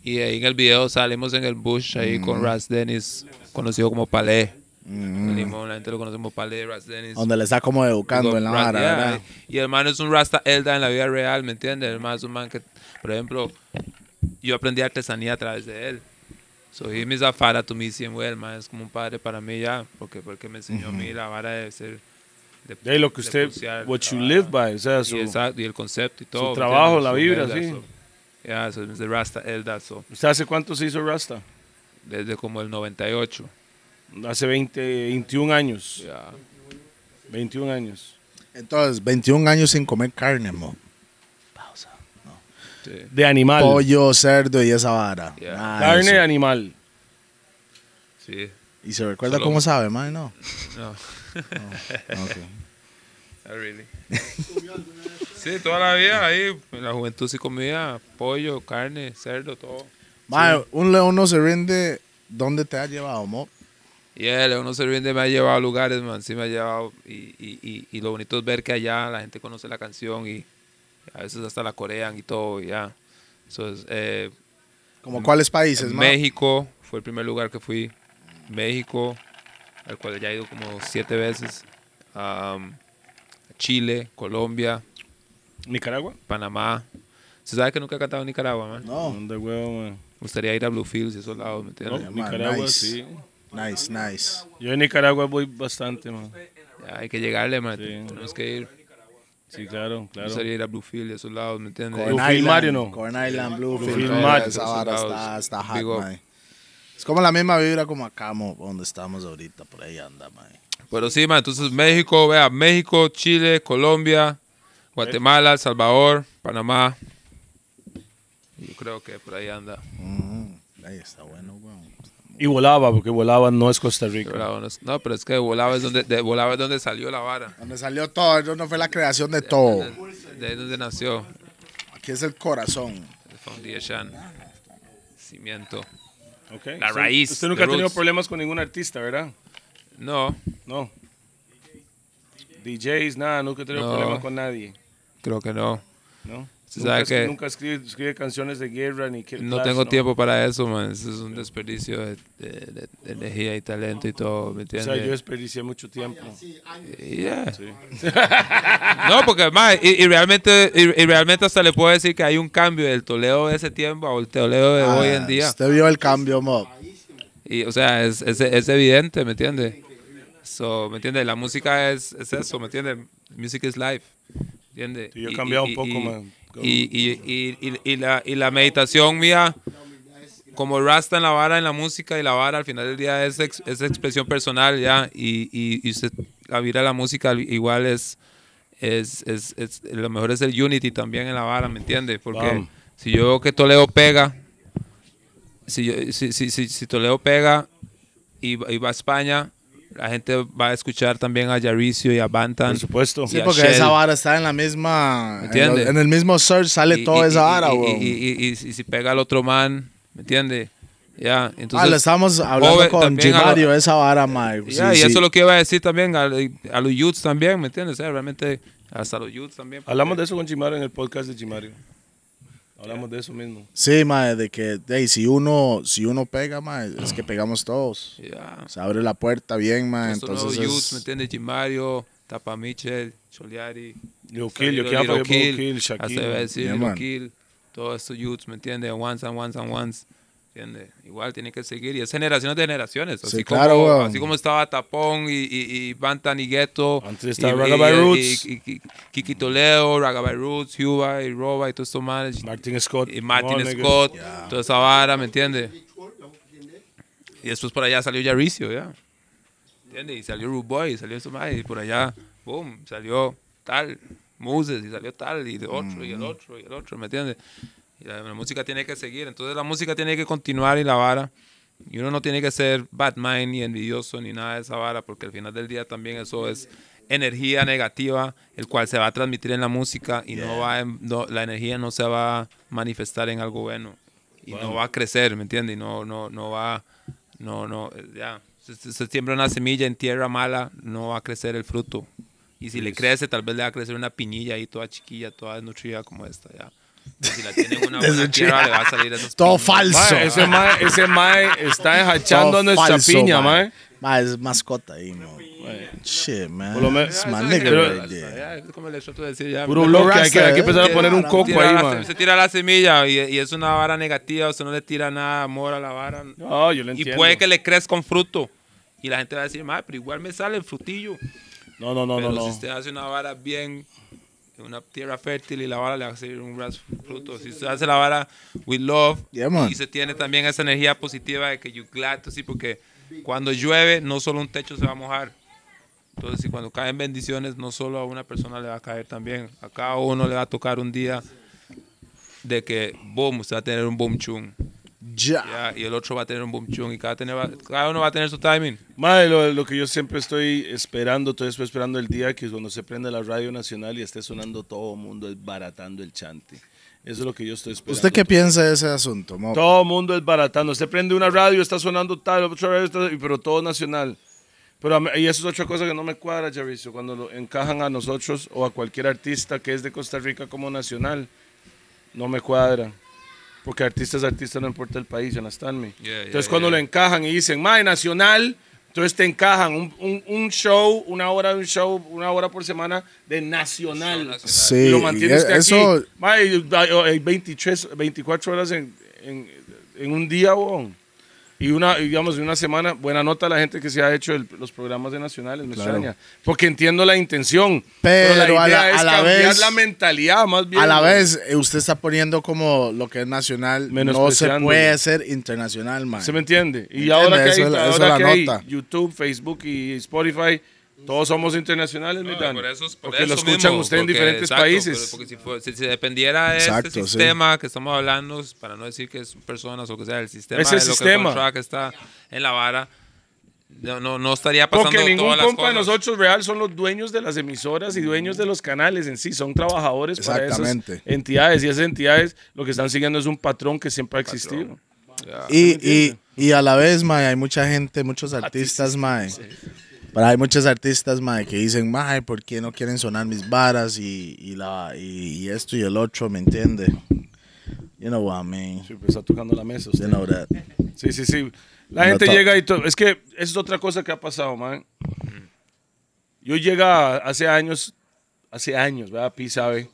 Y ahí en el video salimos en el Bush ahí mm. con Ras Dennis, conocido como Palé. Mm. Limón, la gente lo conoce como Palé, Ras Dennis. Donde le está como educando en la vara, ¿verdad? Y el man es un Rasta Elda en la vida real, ¿me entiendes? El man es un man que, por ejemplo, yo aprendí artesanía a través de él. So he me a father to me, Es como un padre para mí ya, porque, porque me enseñó a mí la vara de ser de, lo que usted, what you live by, o sea, su, y, el concepto y todo. Su trabajo, la vibra, sí. Ya eso Rasta, el eso ¿Usted hace cuánto se hizo Rasta? Desde como el 98. Hace 20, 21 años. Ya 21 años. Entonces, 21 años sin comer carne, mo. Pausa. No. De animal. Pollo, cerdo y esa vara. carne animal. Sí. ¿Y se recuerda cómo sabe, man? No. no. [LAUGHS] okay. Ah, sí, toda la vida ahí, en la juventud sí comía pollo, carne, cerdo, todo. un león no se rinde, ¿dónde te ha llevado, Mo? Y el león no se rinde, me ha llevado a lugares, man, sí me ha llevado. Y, lo bonito es ver que allá la gente conoce la canción y a veces hasta la corean y todo, ya. Eh, ¿Como cuáles países, México fue el primer lugar que fui. México, al cual ya he ido como siete veces. Chile, Colombia. ¿Nicaragua? Panamá. ¿Se sabe que nunca he cantado en Nicaragua, man? No. ¿Dónde, huevo, man? gustaría ir a Bluefields y esos lados, ¿me entiendes? No, oh, Nicaragua, nice. sí. Nice, nice. Yo en Nicaragua voy bastante, man. hay que llegarle, man. Sí. Tenemos que ir. Sí, claro, claro. Gustaría ir a Bluefield y esos lados, ¿me entiendes? Corn Island, Mario, ¿no? Corn Island, Bluefield. Mario. Esa vara está, está hot, man. Es como la misma vibra como acá, donde estamos ahorita, por ahí anda, man. Pero sí, man. entonces México, vea, México, Chile, Colombia, Guatemala, El Salvador, Panamá. Yo creo que por ahí anda. Mm, ahí está bueno, weón. Y volaba, porque volaba no es Costa Rica. no, pero es que volaba es donde, volaba donde salió la vara. Donde salió todo, eso no fue la creación de, todo. De, ahí donde nació. Aquí es el corazón. El Cimiento. La raíz. Usted nunca ha tenido problemas con ningún artista, ¿verdad? No. No. DJs, nada, nunca he tenido problemas con nadie. Creo que no. ¿No? Nunca, que nunca escribe, canciones de guerra ni que... No tengo tiempo para eso, man. Eso es un desperdicio de, energía y talento y todo, ¿me entiendes? O sea, yo desperdicié mucho tiempo. Sí. [LAUGHS] no, porque más, y, realmente, y, realmente hasta le puedo decir que hay un cambio del toleo de ese tiempo al toleo de hoy en ah, día. Usted vio el cambio, Mob. Y, o sea, es, es, es evidente, ¿me entiendes? ¿me entiende La música es, es eso, ¿me entiende Music is life. ¿Entiendes? yo he cambiado un poco, man y, la, y la meditación mía, como Rasta en la vara, en la música y la vara, al final del día es, expresión personal, ¿ya? Y, la vida la música igual es, es, lo mejor es el unity también en la vara, ¿me entiendes? Porque si yo veo que Toledo pega, si, si, Toledo pega y va a España, la gente va a escuchar también a Yarisio y a Bantan. Por supuesto. Sí, porque esa vara está en la misma. En, el mismo search sale toda esa vara, güey. Y, si pega al otro man, ¿me entiendes? Ya, entonces. Ah, le estamos hablando con Jimario, esa vara, Mike. sí, y eso es lo que iba a decir también a, los youths también, ¿me entiendes? realmente hasta los youths también. Hablamos de eso con Jimario en el podcast de Jimario. Hablamos de eso mismo. Sí, mae, de que si, uno, si uno pega, mae, es que pegamos todos. Yeah. Se abre la puerta bien, mae. Entonces estos es... ¿me entiendes? Mario Tapa Michel, Choliari. Loquil, yo Kill, Shaquille. Hasta decir yeah, Todos estos youths, ¿me entiendes? Once and once and once entiende Igual tiene que seguir. Y es generaciones de generaciones. Así, como, así como estaba Tapón y, y, y Bantan y Ghetto. Antes estaba Ragabay Roots. Y, Kiki Toleo, Ragabay Roots, Huba y Roba y todos estos manes. Martin Scott. Y Martin Scott. Toda esa vara, ¿me entiendes? Y después por allá salió Yaricio, ¿ya? entiende Y salió Rude Boy, y salió esto más. Y por allá, boom, salió tal, Muses, y salió tal, y de otro, y el mm. otro, y el otro, ¿me entiende la, música tiene que seguir. Entonces la música tiene que continuar y la vara. Y uno no tiene que ser Batman ni envidioso ni nada de esa vara, porque al final del día también eso es energía negativa, el cual se va a transmitir en la música y no va la energía no se va a manifestar en algo bueno y no va a crecer, ¿me entiendes? Y no no no va no no ya se, siembra una semilla en tierra mala, no va a crecer el fruto. Y si le pues crece, tal vez le va a crecer una piñilla ahí toda chiquilla, toda desnutrida como esta, ya. Si la tienen una [LAUGHS] buena tierra, va a salir Todo falso. ese, mae, está enjachando nuestra piña, mae. es mascota ahí, Shit, man. Por lo menos- es más negro. le suelto decir hay que, empezar a poner un coco ahí, se tira la semilla y, es una vara negativa, o usted no le tira nada amor a la vara. No, yo lo Y puede que le crezca un fruto. Y la gente va a decir, "Mae, pero igual me sale el frutillo. No, no, no, no, si no. usted hace una vara bien una tierra fértil y la vara le va a servir un gran fruto. Si se hace la vara with love y se tiene también esa energía positiva de que you glad to porque cuando llueve no solo un techo se va a mojar. Entonces, si cuando caen bendiciones, no solo a una persona le va a caer también, a cada uno le va a tocar un día de que, boom, usted va a tener un boom chung. Ya. Y el otro va a tener un boom chung y cada, tener uno va a tener su timing. Madre, lo, que yo siempre estoy esperando, todo estoy esperando el día que cuando se prende la radio nacional y esté sonando todo el mundo baratando el chante. Eso es lo que yo estoy esperando. ¿Usted qué piensa de ese asunto? Todo el mundo es baratando. Usted prende una radio, está sonando tal, otra radio, pero todo nacional. Pero, y eso es otra cosa que no me cuadra, Javicio, cuando lo encajan a nosotros o a cualquier artista que es de Costa Rica como nacional, no me cuadra. Porque artistas, artistas, no importa el país, ya me? Yeah, entonces, cuando lo encajan y dicen, mae, nacional, entonces te encajan un, un, show, una hora de un show, una hora por semana de nacional. Sí, lo mantienes e- aquí. Mae, hay 23, 24 horas en, en, en un día, bon. Y una, digamos, una semana, buena nota a la gente que se ha hecho los programas de nacionales, me extraña. Porque entiendo la intención. Pero, idea a la, vez, la mentalidad más bien. A la vez, eh, usted está poniendo como lo que es nacional, no se puede ser internacional, más ¿Se me entiende? Y ahora que YouTube, Facebook y Spotify todos somos internacionales, mira por eso, porque eso lo escuchan ustedes usted en diferentes países. Porque si, dependiera de este sistema que estamos hablando, para no decir que es personas o que sea, el sistema sistema. que está en la vara, no, no, estaría pasando Porque ningún compa de nosotros real son los dueños de las emisoras y dueños de los canales en sí, son trabajadores para esas entidades y esas entidades lo que están siguiendo es un patrón que siempre ha existido. Y, y, a la vez, mae, hay mucha gente, muchos artistas, mae, pero hay muchos artistas, mae, que dicen, mae, ¿por qué no quieren sonar mis varas y, y la, y, esto y el otro? ¿Me entiende? You know what I mean. Pues, está tocando la mesa usted. You know that. Sí, sí, sí. La gente llega y todo. Es que es otra cosa que ha pasado, man. Yo llega hace años, hace años, ¿verdad? Pi sabe.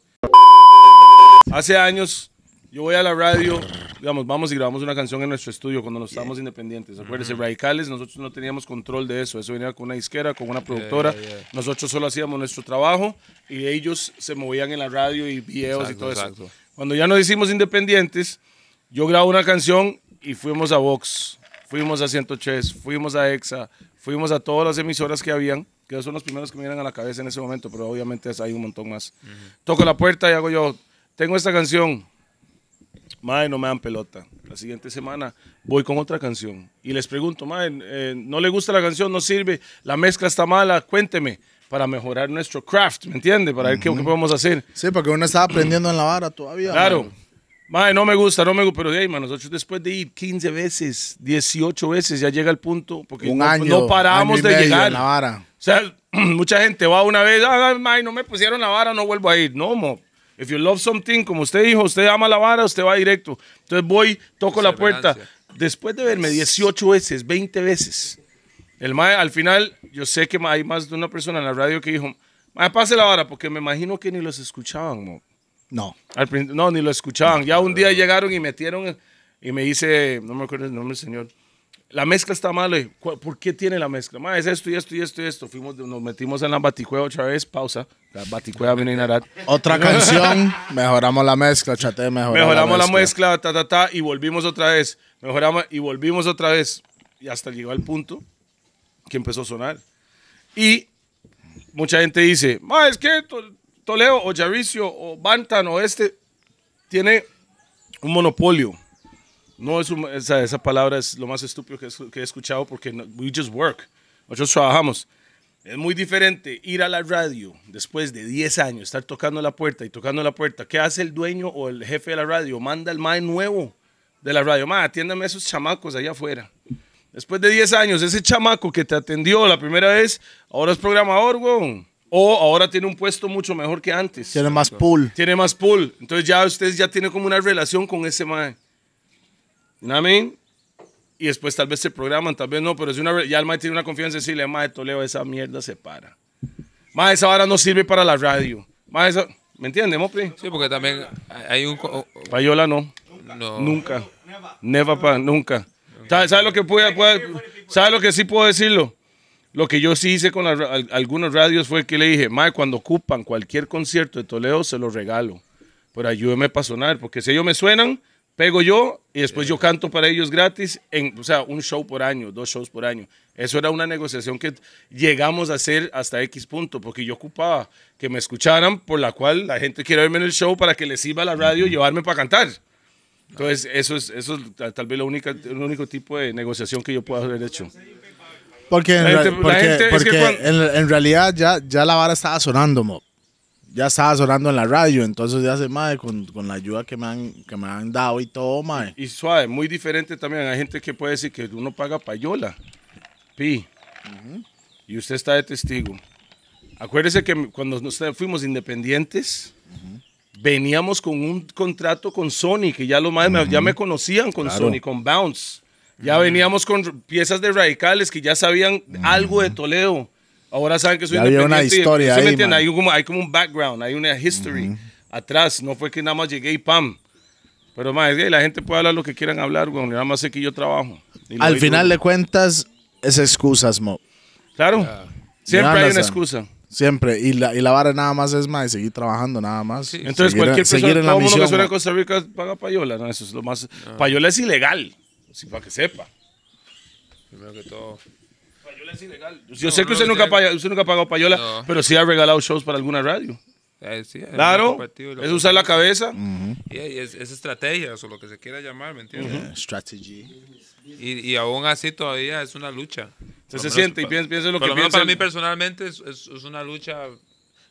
Hace años yo voy a la radio, digamos, vamos y grabamos una canción en nuestro estudio cuando nos estábamos independientes. Acuérdense, radicales, nosotros no teníamos control de eso. Eso venía con una disquera, con una productora. nosotros solo hacíamos nuestro trabajo y ellos se movían en la radio y videos y todo eso. Cuando ya nos hicimos independientes, yo grabo una canción y fuimos a Vox, fuimos a Chess, fuimos a EXA, fuimos a todas las emisoras que habían que son los primeros que me vienen a la cabeza en ese momento, pero obviamente hay un montón más. Toco la puerta y hago yo, tengo esta canción, Mae, no me dan pelota. La siguiente semana voy con otra canción y les pregunto, Mae, eh, ¿no le gusta la canción? ¿No sirve? ¿La mezcla está mala? Cuénteme para mejorar nuestro craft, ¿me entiende? Para ver qué, podemos hacer. Sí, porque uno está aprendiendo en la vara todavía. Claro. no me gusta, no me gusta, pero hey, nosotros después de ir 15 veces, 18 veces, ya llega el punto, porque Un no, año, paramos año y de llegar. En la vara. O sea, [CLEARS THROAT] mucha gente va una vez, ah, mae, no me pusieron la vara, no vuelvo a ir. No, mo, If you love something, como usted dijo, usted ama la vara, usted va directo. Entonces voy, toco la puerta. Después de verme 18 veces, 20 veces, el al final, yo sé que hay más de una persona en la radio que dijo, pase la vara, porque me imagino que ni los escuchaban, No. no, ni lo escuchaban. Ya un día llegaron y metieron, y me dice, no me acuerdo el nombre señor, la mezcla está mal. ¿Por qué tiene la mezcla? Ma, es esto y esto y esto y esto. Fuimos, nos metimos en la baticueva otra vez, pausa. La baticueva en Arad. Otra [LAUGHS] canción, mejoramos la mezcla, chate, mejoramos. la mezcla. la mezcla, ta, ta, ta, y volvimos otra vez. Mejoramos y volvimos otra vez. Y hasta llegó el punto que empezó a sonar. Y mucha gente dice, Ma, es que Toledo o Jaricio o Bantan o este tiene un monopolio no, es esa, palabra es lo más estúpido que, he escuchado porque we just work. Nosotros trabajamos. Es muy diferente ir a la radio después de 10 años, estar tocando la puerta y tocando la puerta. ¿Qué hace el dueño o el jefe de la radio? Manda al mae nuevo de la radio. Mae, atiéndame a esos chamacos allá afuera. Después de 10 años, ese chamaco que te atendió la primera vez, ahora es programador, weón. O ahora tiene un puesto mucho mejor que antes. Tiene más pool. Tiene más pool. Entonces ya ustedes ya tienen como una relación con ese mae. Y después tal vez se programan, tal vez no, pero es una, ya el maestro tiene una confianza y decirle, maestro Toledo, esa mierda se para. maestro, esa vara no sirve para la radio. maestro, ¿Me entiendes, Mopri? Sí, porque también hay un... Payola no. Nunca. never pa, nunca. ¿Sabes lo que puede, ¿Sabes lo que sí puedo decirlo? Lo que yo sí hice con algunos radios fue que le dije, mae, cuando ocupan cualquier concierto de Toledo, se lo regalo. Pero ayúdeme para sonar, porque si ellos me suenan, pego yo y después yo canto para ellos gratis, en, o sea, un show por año, dos shows por año. Eso era una negociación que llegamos a hacer hasta X punto, porque yo ocupaba que me escucharan, por la cual la gente quiere verme en el show para que les sirva la radio y llevarme para cantar. Entonces, eso es, eso tal vez la el único tipo de negociación que yo pueda haber hecho. Porque en, realidad ya, ya la vara estaba sonando, Mo ya estaba sonando en la radio, entonces ya se, madre, con, con, la ayuda que me, han, que me han dado y todo, madre. Y, suave, muy diferente también. Hay gente que puede decir que uno paga payola, pi, y usted está de testigo. Acuérdese que cuando nosotros fuimos independientes, veníamos con un contrato con Sony, que ya los más ya me conocían con Sony, con Bounce. Ya veníamos con piezas de radicales que ya sabían algo de Toledo Ahora saben que soy independiente. Había una historia hay, como, hay, como, un background, hay una history atrás. No fue que nada más llegué y pam. Pero más, la gente puede hablar lo que quieran hablar, güey. Nada más sé que yo trabajo. Al final de cuentas, es excusas, Mo. Claro. Siempre hay una excusa. Siempre. Y la, y la vara nada más es más, seguir trabajando nada más. Entonces, cualquier persona, que a Costa Rica paga payola. eso es lo más. Payola es ilegal, para que sepa. Primero que todo. Yo, sé que usted nunca, ha usted nunca payola, pero sí ha regalado shows para alguna radio. Eh, claro, es usar la cabeza. y es, estrategia, o lo que se quiera llamar, ¿me entiendes? Strategy. Y, aún así todavía es una lucha. se, siente y piensa, piensa lo que piensa. Para mí personalmente es, es, una lucha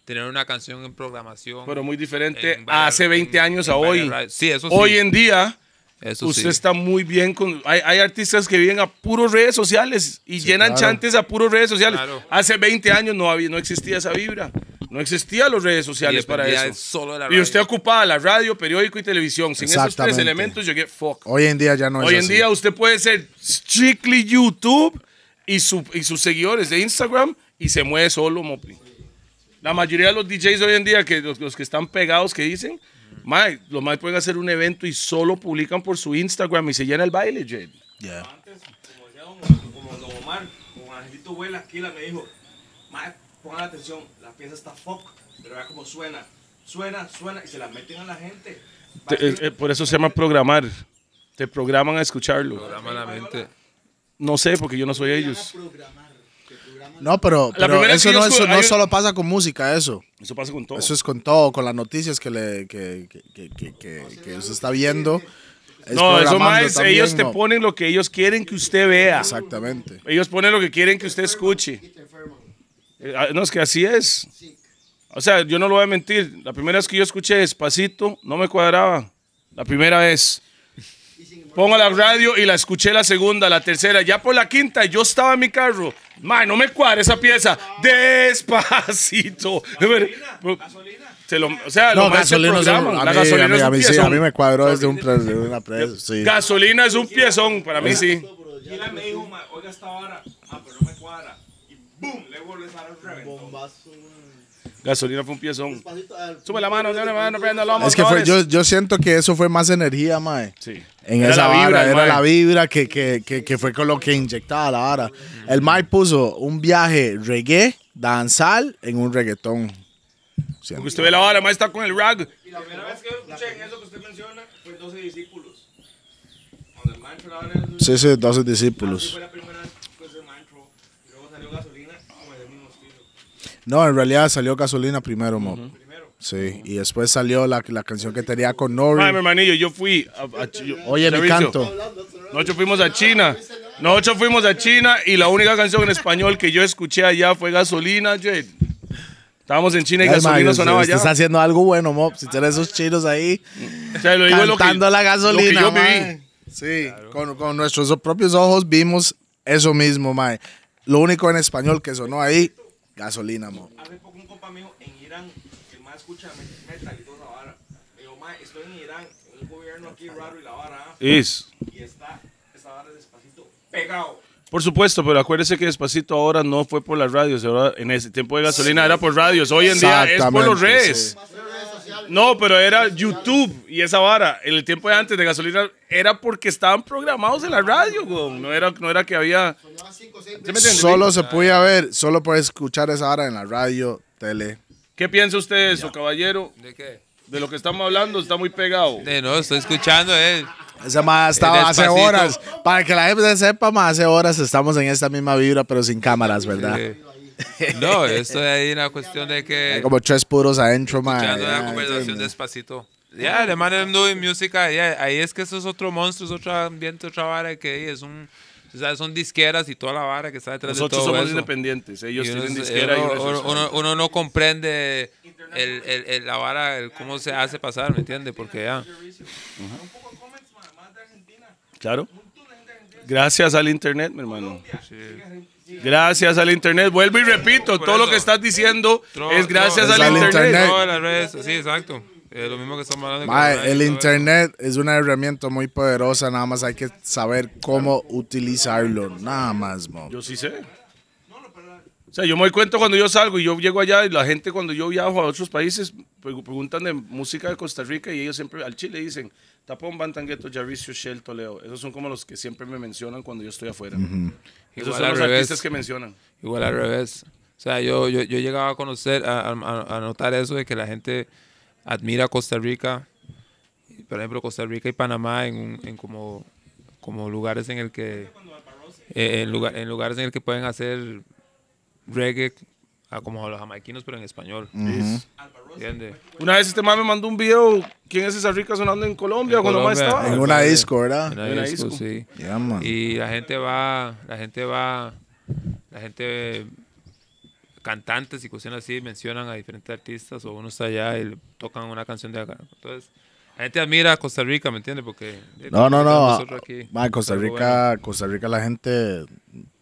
tener una canción en programación. Pero muy diferente a hace 20 años a hoy. Sí, eso Hoy en día usted está muy bien con... Hay, artistas que viven a puros redes sociales y llenan chantes a puros redes sociales. Hace 20 años no, había, no existía esa vibra. No existían las redes sociales para eso. Y usted ocupaba la radio, periódico y televisión. Sin esos tres elementos llegué fuck. Hoy en día ya no Hoy es Hoy en día usted puede ser strictly YouTube y, y sus seguidores de Instagram y se mueve solo, Mopi. La mayoría de los DJs hoy en día, que los, los que están pegados, que dicen, Mike, los más pueden hacer un evento y solo publican por su Instagram y se llena el baile, Jade. Antes, como decía don, como Omar, con Angelito Vuela, la me dijo, Mike, pongan atención, la pieza está fuck, pero vea cómo suena, suena, suena, y se la meten a la gente. Eh, eh, por eso se llama programar. Te programan a escucharlo. Programan la mente. No sé, porque yo no soy ellos. Programar. No, pero, eso, no, solo pasa con música, eso. Eso pasa con todo. Eso es con todo, con las noticias que, le, que, que, que, está viendo. no, eso más, ellos te ponen lo que ellos quieren que usted vea. Exactamente. Ellos ponen lo que quieren que usted escuche. Eh, ah, no, es que así es. O sea, yo no lo voy a mentir. La primera vez que yo escuché Despacito, no me cuadraba. La primera vez. Pongo la radio y la escuché la segunda, la tercera. Ya por la quinta, yo estaba en mi carro Mae, no me cuadra esa pieza. Despacito. ¿Gasolina? Pues, se lo, o sea, no, lo gasolina es un, a gasolina a mí, es un a mí, sí, a mí me cuadró desde un desde una presa, sí. Gasolina es un piezón, para mí sí. Gila me dijo, oiga, esta vara. ah, pero no me cuadra. Y boom, le vuelves a dar un reventón. Bombazo, Gasolina fue un piezón. Sube la mano, mano, prenda mano. Es que fue, yo, yo siento que eso fue más energía, mae. Sí. En era esa la vibra, era la vibra que, que, que, que, fue con lo que inyectaba la vara. El mae puso un viaje reggae, danzal, en un reggaetón. Porque usted ve la vara, mae está con el rag. Y la primera vez que escuché en eso que usted menciona fue 12 discípulos. Cuando el mae Sí, sí, 12 discípulos. Ah, No, en realidad salió Gasolina primero, Mob. Sí, y después salió la, canción que tenía con Nori. Ay, mi hermanillo, yo fui a, Oye, mi canto. Nosotros fuimos a China. Nosotros fuimos a China y la única canción en español que yo escuché allá fue Gasolina, Jade. Estábamos en China y gasolina sonaba allá. Estás haciendo algo bueno, Mob, Si tienes esos chinos ahí cantando la gasolina, Sí, con, con, nuestros propios ojos vimos eso mismo, mae. Lo único en español que sonó ahí Gasolina, mo. Hace poco un compa mío en Irán, que más escucha metal y toda la vara, me dijo, ma, estoy en Irán, en un gobierno aquí raro y la vara. ¿ah?". Y está esa despacito pegado. Por supuesto, pero acuérdese que Despacito ahora no fue por las radios, ahora en ese tiempo de gasolina era por radios, hoy en día es por los redes. Sí. No, pero era YouTube y esa vara. En el tiempo de antes de gasolina era porque estaban programados en la radio, No era, no era que había. Solo se podía ver, solo podía escuchar esa vara en la radio, tele. ¿Qué piensa usted de eso, caballero? ¿De qué? De lo que estamos hablando, está muy pegado. no, estoy escuchando, eh. Esa más estaba hace horas. Para que la gente sepa, más hace horas estamos en esta misma vibra, pero sin cámaras, ¿verdad? [LAUGHS] No, esto es una cuestión de que. Hay como tres puros adentro, man. Escuchando la conversación despacito. Ya, música. ahí es que eso es otro monstruo, es otro ambiente, otra vara que es un. O sea, son disqueras y toda la vara que está detrás Nosotros de todo somos independientes, ellos uno, no comprende el, el, la vara, cómo se hace pasar, ¿me entiendes? Porque ya... Claro. Gracias al internet, mi hermano. Sí. Gracias al Internet. Vuelvo y repito, todo lo que estás diciendo es gracias al, Internet. sí, exacto. el Internet es una herramienta muy poderosa, nada más hay que saber cómo utilizarlo, nada más, Yo sí sé. O sea, yo me doy cuenta cuando yo salgo y yo llego allá y la gente cuando yo viajo a otros países preguntan de música de Costa Rica y ellos siempre al Chile dicen, Tapón, Bantangueto, Jaricio, Shell, Toledo. Esos son como los que siempre me mencionan cuando yo estoy afuera. Esos son los artistas que mencionan. Igual al revés. O sea, yo, yo, llegaba a conocer, a, notar eso de que la gente admira Costa Rica. Por ejemplo, Costa Rica y Panamá en, como, como lugares en el que... Eh, en, lugar, en lugares en el que pueden hacer reggae como los jamaiquinos, pero en español. Una vez este man me mandó un video, ¿quién es esa rica sonando en Colombia? En cuando estaba. En una disco, ¿verdad? En una, disco, sí. y la gente va, la gente va, la gente, cantantes y cuestiones así, mencionan a diferentes artistas o uno está allá y tocan una canción de acá. Entonces, la gente admira a Costa Rica, ¿me entiendes? Porque... No, no, no. Ah, aquí, Costa Rica, Costa Rica la gente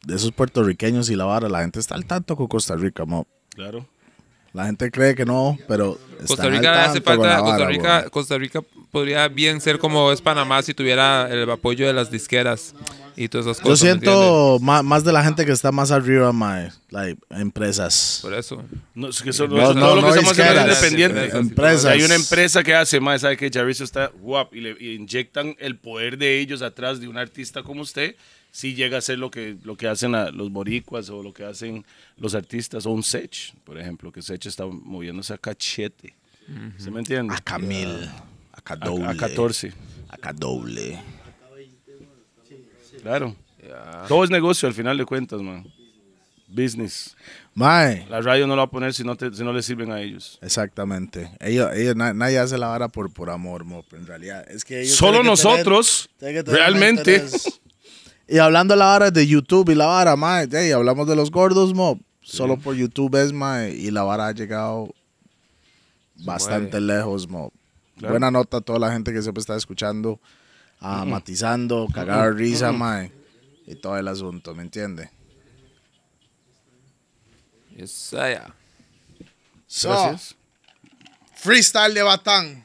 de esos puertorriqueños y la vara, la gente está al tanto con Costa Rica, mo. Claro. La gente cree que no, pero Costa Rica Costa, Rica, Costa Rica podría bien ser como es Panamá si tuviera el apoyo de las disqueras y todas esas cosas. Yo siento más, de la gente que está más arriba, mae, like, empresas. Por eso. No, es son, no, que son más Empresas. Hay una empresa que hace, más sabe que Jarvis está guap y le inyectan el poder de ellos atrás de un artista como usted si llega a ser lo que, lo que hacen a los boricuas o lo que hacen los artistas, o un Sech, por ejemplo, que Sech está moviéndose a cachete. ¿Se me entiende? A Camil, a Cadoble. A, a 14. A Cadoble. Claro. Todo es negocio al final de cuentas, man. Business. Mae. La radio no la va a poner si no, si no le sirven a ellos. Exactamente. Ellos, ellos nadie hace la vara por, por amor, en realidad. Es que ellos Solo nosotros, realmente. Y hablando de la vara de YouTube y la vara, mae, hey, hablamos de los gordos, mob. Solo por YouTube es, mae, y la vara ha llegado bastante lejos, mob. Buena nota a toda la gente que siempre está escuchando, ah, matizando, cagar risa, mae, y todo el asunto, ¿me entiende? Yes, Freestyle de Batán.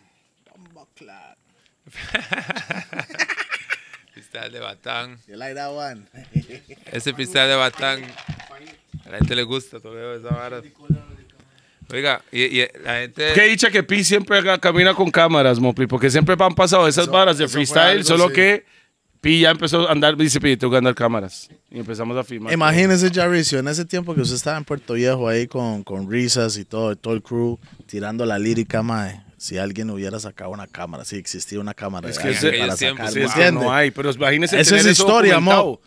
[LAUGHS] freestyle de Batán. You like that one? Ese freestyle de Batán. A la gente le gusta, Toledo, esa vara. Oiga, y, la gente. Qué dicha que Pi siempre camina con cámaras, Mopli, porque siempre han pasado esas varas de freestyle, solo que Pi ya empezó a andar, dice Pi, tengo que andar cámaras. Y empezamos a filmar. Imagínese, Jarvis, en ese tiempo que usted estaba en Puerto Viejo ahí con, risas y todo, todo el crew, tirando la lírica, mae si alguien hubiera sacado una cámara, si existía una cámara. Es que no hay, pero imagínese Eso es historia, Eso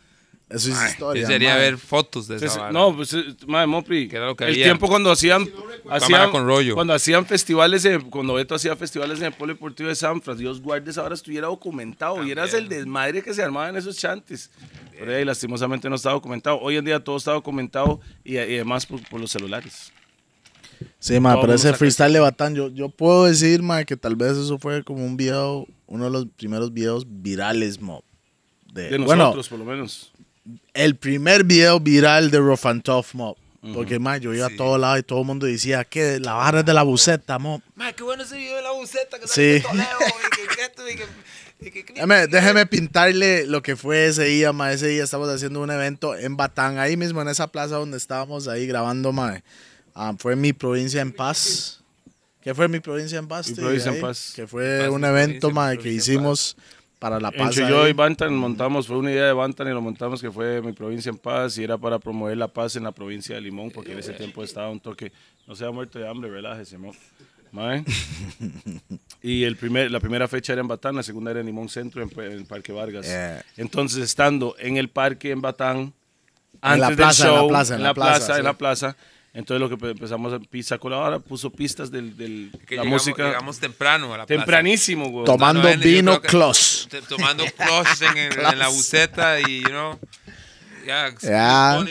es historia. Sería ver fotos de esa No, pues, eh, madre, el tiempo cuando hacían. hacían con rollo. Cuando hacían festivales, cuando Beto hacía festivales en el Polideportivo de San Francisco, Dios guarde, ahora estuviera documentado. Y eras el desmadre que se armaba en esos chantes. Pero ahí, lastimosamente, no estaba documentado. Hoy en día todo está documentado y, además por los celulares. Sí, ma, pero ese freestyle de Batán, yo, yo puedo decir, ma, que tal vez eso fue como un video, uno de los primeros videos virales, ma. De, nosotros, por lo menos. El primer video viral de Rough and Porque, ma, yo iba a todo lado y todo el mundo decía que la barra es de la buceta, mo. Ma, qué bueno ese video de la buceta, que sí. Déjeme, pintarle lo que fue ese día, ma. Ese día estábamos haciendo un evento en Batán, ahí mismo en esa plaza donde estábamos ahí grabando, ma. Ah, fue mi provincia en paz. ¿Qué fue mi provincia en paz? Que fue un evento que hicimos para la paz. yo y Bantan montamos, fue una idea de Bantan y lo montamos que fue mi provincia en paz y era para promover la paz en la provincia de Limón porque en ese tiempo estaba un toque, no se ha muerto de hambre, relájese, mo. [LAUGHS] y el primer, la primera fecha era en Batán, la segunda era en Limón Centro, en, el Parque Vargas. Entonces, estando en el parque en Batán, antes en la plaza, del show, en la plaza, en la plaza entonces lo que empezamos a pizza la puso pistas de la música. Llegamos temprano a la Tempranísimo, güey. Tomando vino clos. Tomando [LAUGHS] clos en, la buceta y, you know. Ya,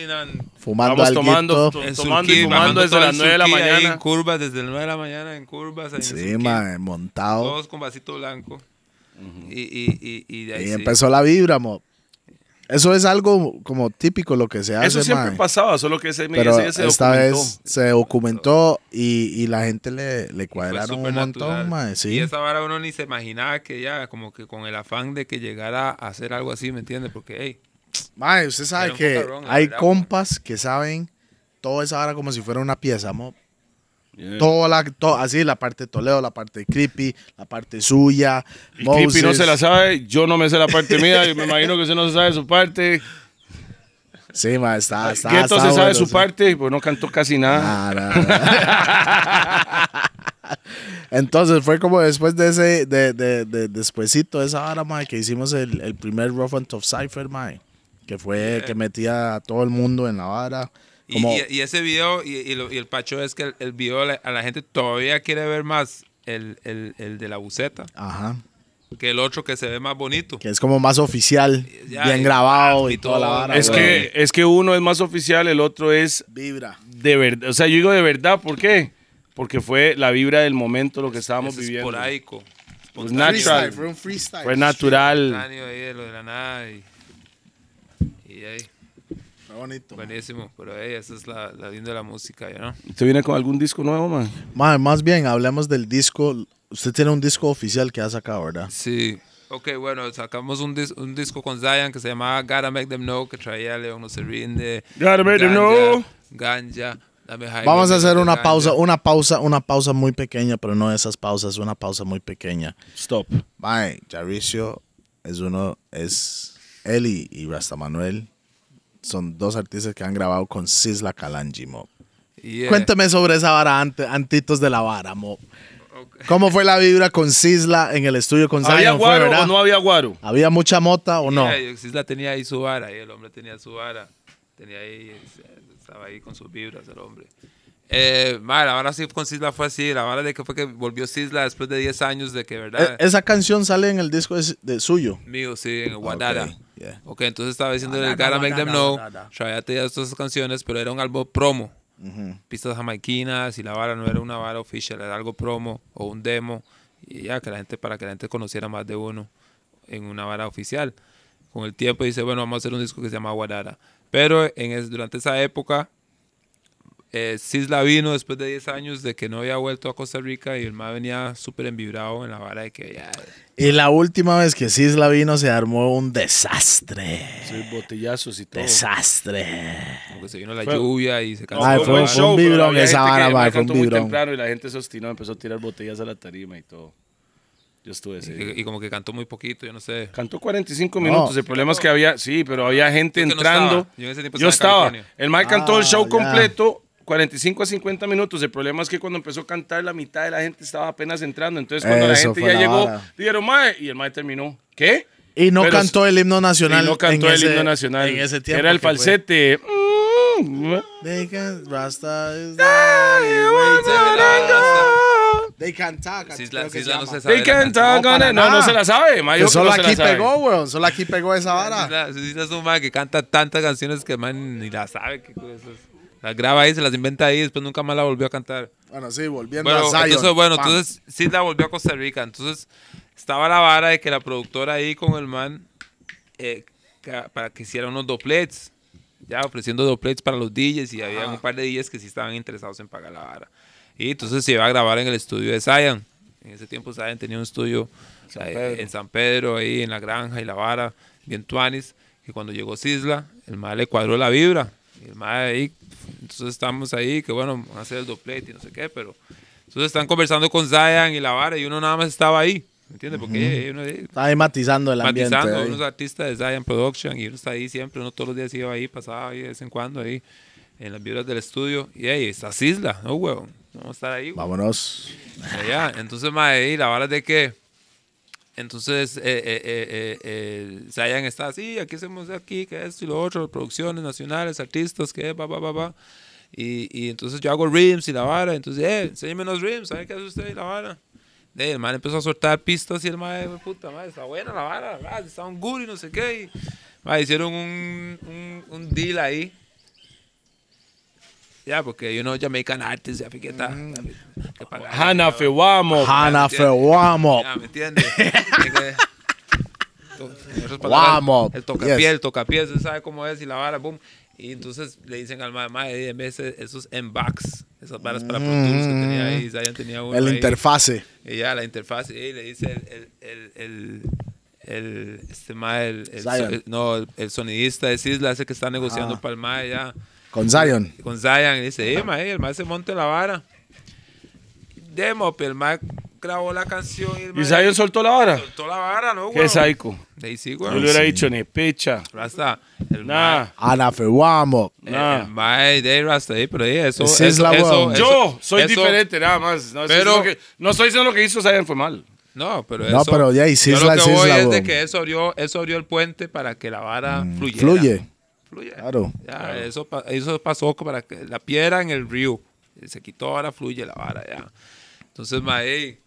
fumando algo tomando, tomando y fumando desde las 9 de la mañana. En curvas, desde las 9 de la mañana, en curvas. Ahí sí, man, montado. Todos con vasito blanco. y, ahí empezó la vibra, mo. Eso es algo como típico lo que se hace. Eso siempre pasaba, solo que ese, Pero se esta vez se documentó y, la gente le, cuadraron un montón, mae, Y esa vara uno ni se imaginaba que ya, como que con el afán de que llegara a hacer algo así, ¿me entiendes? Porque, hey. Mae, usted sabe que hay compas que saben toda esa vara como si fuera una pieza, mo todo la, así, la parte de Toledo, la parte de Creepy, la parte suya. Creepy no se la sabe, yo no me sé la parte mía, Y me imagino que usted no se sabe su parte. Sí, ma, está, está. ¿Qué entonces sabe su parte? Pues no cantó casi nada. entonces fue como después de ese, de, de, despuésito de esa hora, ma, que hicimos el, el primer Rough and Tough Cypher, ma, que fue, que metía a todo el mundo en la vara. Y, ese video, y, el pacho es que el, video a la, gente todavía quiere ver más el, de la buceta. Ajá que el otro que se ve más bonito. Que es como más oficial, bien grabado y, toda la vara. Es que, es que uno es más oficial, el otro es... Vibra. De verdad, o sea, yo digo de verdad, ¿por qué? Porque fue la vibra del momento lo que estábamos es viviendo. Esporádico. natural. fue un Fue natural. y ahí bonito. Buenísimo, pero esa es la, la linda de la música, ¿ya no? ¿Usted viene con algún disco nuevo, man? Más bien, hablemos del disco. Usted tiene un disco oficial que ha sacado, ¿verdad? Sí. Ok, bueno, sacamos un, un disco con Zion que se llama Gotta Make Them Know, que traía León No Se Rinde. Gotta Make Them Know. Ganja. Vamos a hacer una pausa, una pausa, una pausa muy pequeña, pero no esas pausas, una pausa muy pequeña. Stop. Bye. Jaricio es uno, es Eli y Rasta Manuel son dos artistas que han grabado con Sisla Kalanji, Mob. Cuéntame sobre esa vara, Antitos de la Vara, ¿Cómo fue la vibra con Sisla en el estudio con Zion? ¿Había no había guaro? ¿Había mucha mota o no? Yeah, tenía ahí su vara, y el hombre tenía su vara. Eh, estaba ahí con sus vibras el hombre. Eh, ahora la sí con Sisla fue así, la vara de que fue que volvió Sisla después de 10 años de que, ¿verdad? E-, esa canción sale en el disco de, suyo. Mío, sí, en Guadara. Okay, ok, entonces estaba diciendo el Gotta Make Them Know, había tenía todas canciones, pero era un álbum promo. Pistas jamaiquinas y la vara no era una vara oficial, era algo promo o un demo. Y ya, que la gente, para que la gente conociera más de uno en una vara oficial. Con el tiempo dice, bueno, vamos a hacer un disco que se llama Guadara. Pero en durante esa época eh, vino después de 10 años de que no había vuelto a Costa Rica y el Mal venía súper envibrado en la vara de que ya... Y la última vez que Sisla vino se armó un desastre. botellazos y todo. Desastre. se vino la fue, lluvia y se un vibrón esa vara, fue un vibrón. temprano y la gente se empezó a tirar botellas a la tarima y todo. Yo estuve y, como que cantó muy poquito, yo no sé. Cantó 45 minutos. el problema es que había, sí, pero había gente entrando. Yo, estaba. el Mal cantó el show ah, completo 45 a 50 minutos. El problema es que cuando empezó a cantar, la mitad de la gente estaba apenas entrando. Entonces, cuando la gente ya llegó, dijeron, mae, y el mae terminó. ¿Qué? Y no cantó el himno nacional. Y no cantó el himno nacional. En ese tiempo. Era el falsete. Mm. They can't talk. no se sabe. They can't talk No, no se la sabe. Mayo, solo aquí pegó, weón. Solo aquí pegó esa vara. Si es un mae que canta tantas canciones que mae ni la sabe. Qué las graba ahí, se las inventa ahí, después nunca más la volvió a cantar. Bueno, sí, volviendo a Zion. Entonces, bueno, entonces sí la volvió a Costa Rica. Entonces estaba la vara de que la productora ahí con el man, eh, para que hiciera unos doplets, ya ofreciendo doplets para los DJs y había un par de DJs que sí estaban interesados en pagar la vara. Y entonces se iba a grabar en el estudio de Zion. En ese tiempo Zion tenía un estudio eh, en San Pedro, ahí en la granja y la vara, bien tuanis, y cuando llegó Sisla, el man le cuadró la vibra. El man ahí entonces estamos ahí, que bueno, van a hacer el doblete y no sé qué, pero... Entonces están conversando con Zion y la vara y uno nada más estaba ahí. ¿Me entiendes? Porque uno está ahí matizando el ambiente. Matizando, unos artistas de Zion Production y uno está ahí siempre, uno todos los días iba ahí, pasaba ahí de vez en cuando ahí en las vibras del estudio. Y ahí está Cisla, ¿no, huevón? Vamos a estar ahí. Vámonos. Allá. Entonces, madre, y la vara de que entonces, eh eh, eh, eh, eh, se hayan estado así, aquí hacemos aquí, que esto y lo otro, producciones nacionales, artistas, que pa, pa, pa, pa. Y, y entonces yo hago rims y la vara. Entonces, eh, enséñeme los rims, ¿sabe qué hace usted y la vara? De, el man empezó a soltar pistas y el man, puta madre, está buena la vara, está un guri, no sé qué. Y, hicieron un, un, un deal ahí ya, porque, you know, Jamaican artists, ya fiqueta. Mm. Que está Hannah Fewamo. Hannah Ya, ¿me entiendes? Vamos. [LAUGHS] El tocapié, el tocapié, se sabe cómo es y la vara, boom. Y entonces le dicen al mae, dime esos m bucks esas varas para Pro que tenía ahí. Zion tenía uno el interfase. Y ya, la interfase. Y le dice el, el, el, el este mae, el, no, el, sonidista de Isla, ese que está negociando ah. para el mae, ya con Zion. Con Zion. Y dice, eh, eh el más se monte la vara. Demo, pero pues, el más grabó la canción. ¿Y, ¿Y Zion soltó la vara? Soltó la vara, ¿no, güey? Qué psycho. De le hubiera dicho, ni pecha. Rasta. Eh, el nah. Anafewamo. Nah. El mae de Rasta, eh, pero ahí, eso, es eso, Yo soy diferente, nada más. No, pero, no estoy diciendo lo que hizo Zion fue mal. No, pero eso. No, pero ya, es la, lo que voy es, de que eso abrió, eso abrió el puente para que la vara mm, fluyera. Fluye. Claro. Ya, Eso, eso pasó para que la piedra en el río eh, se quitó, ahora fluye la vara ya. Entonces, mae,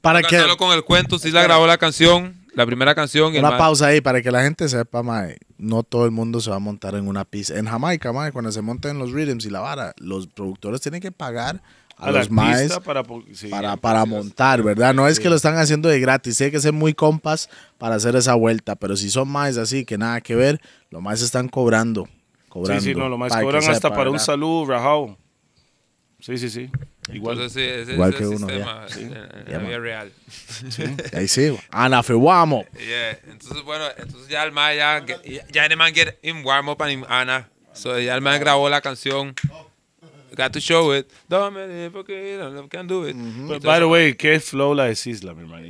para que con el cuento, sí la grabó la canción, la primera canción. Una pausa ahí para que la gente sepa, mae, no todo el mundo se va a montar en una pista. En Jamaica, mae, cuando se montan los rhythms y la vara, los productores tienen que pagar a, los para, para, montar, ¿verdad? No es que lo están haciendo de gratis, hay que ser muy compas para hacer esa vuelta, pero si son más así que nada que ver, los más están cobrando, cobrando. Sí, sí, no, los más cobran hasta para un saludo, rajao. Sí, sí, sí. Igual, que uno, sistema ya. Sí. la real. Sí. Ahí sí, ana fue Yeah. Entonces, bueno, entonces ya el man ya, ya, el man get in warm up and Ana. So, ya el man grabó la canción got to show it. Dame, porque I can do it. But by the way, qué flow la de Sisla, mi hermano.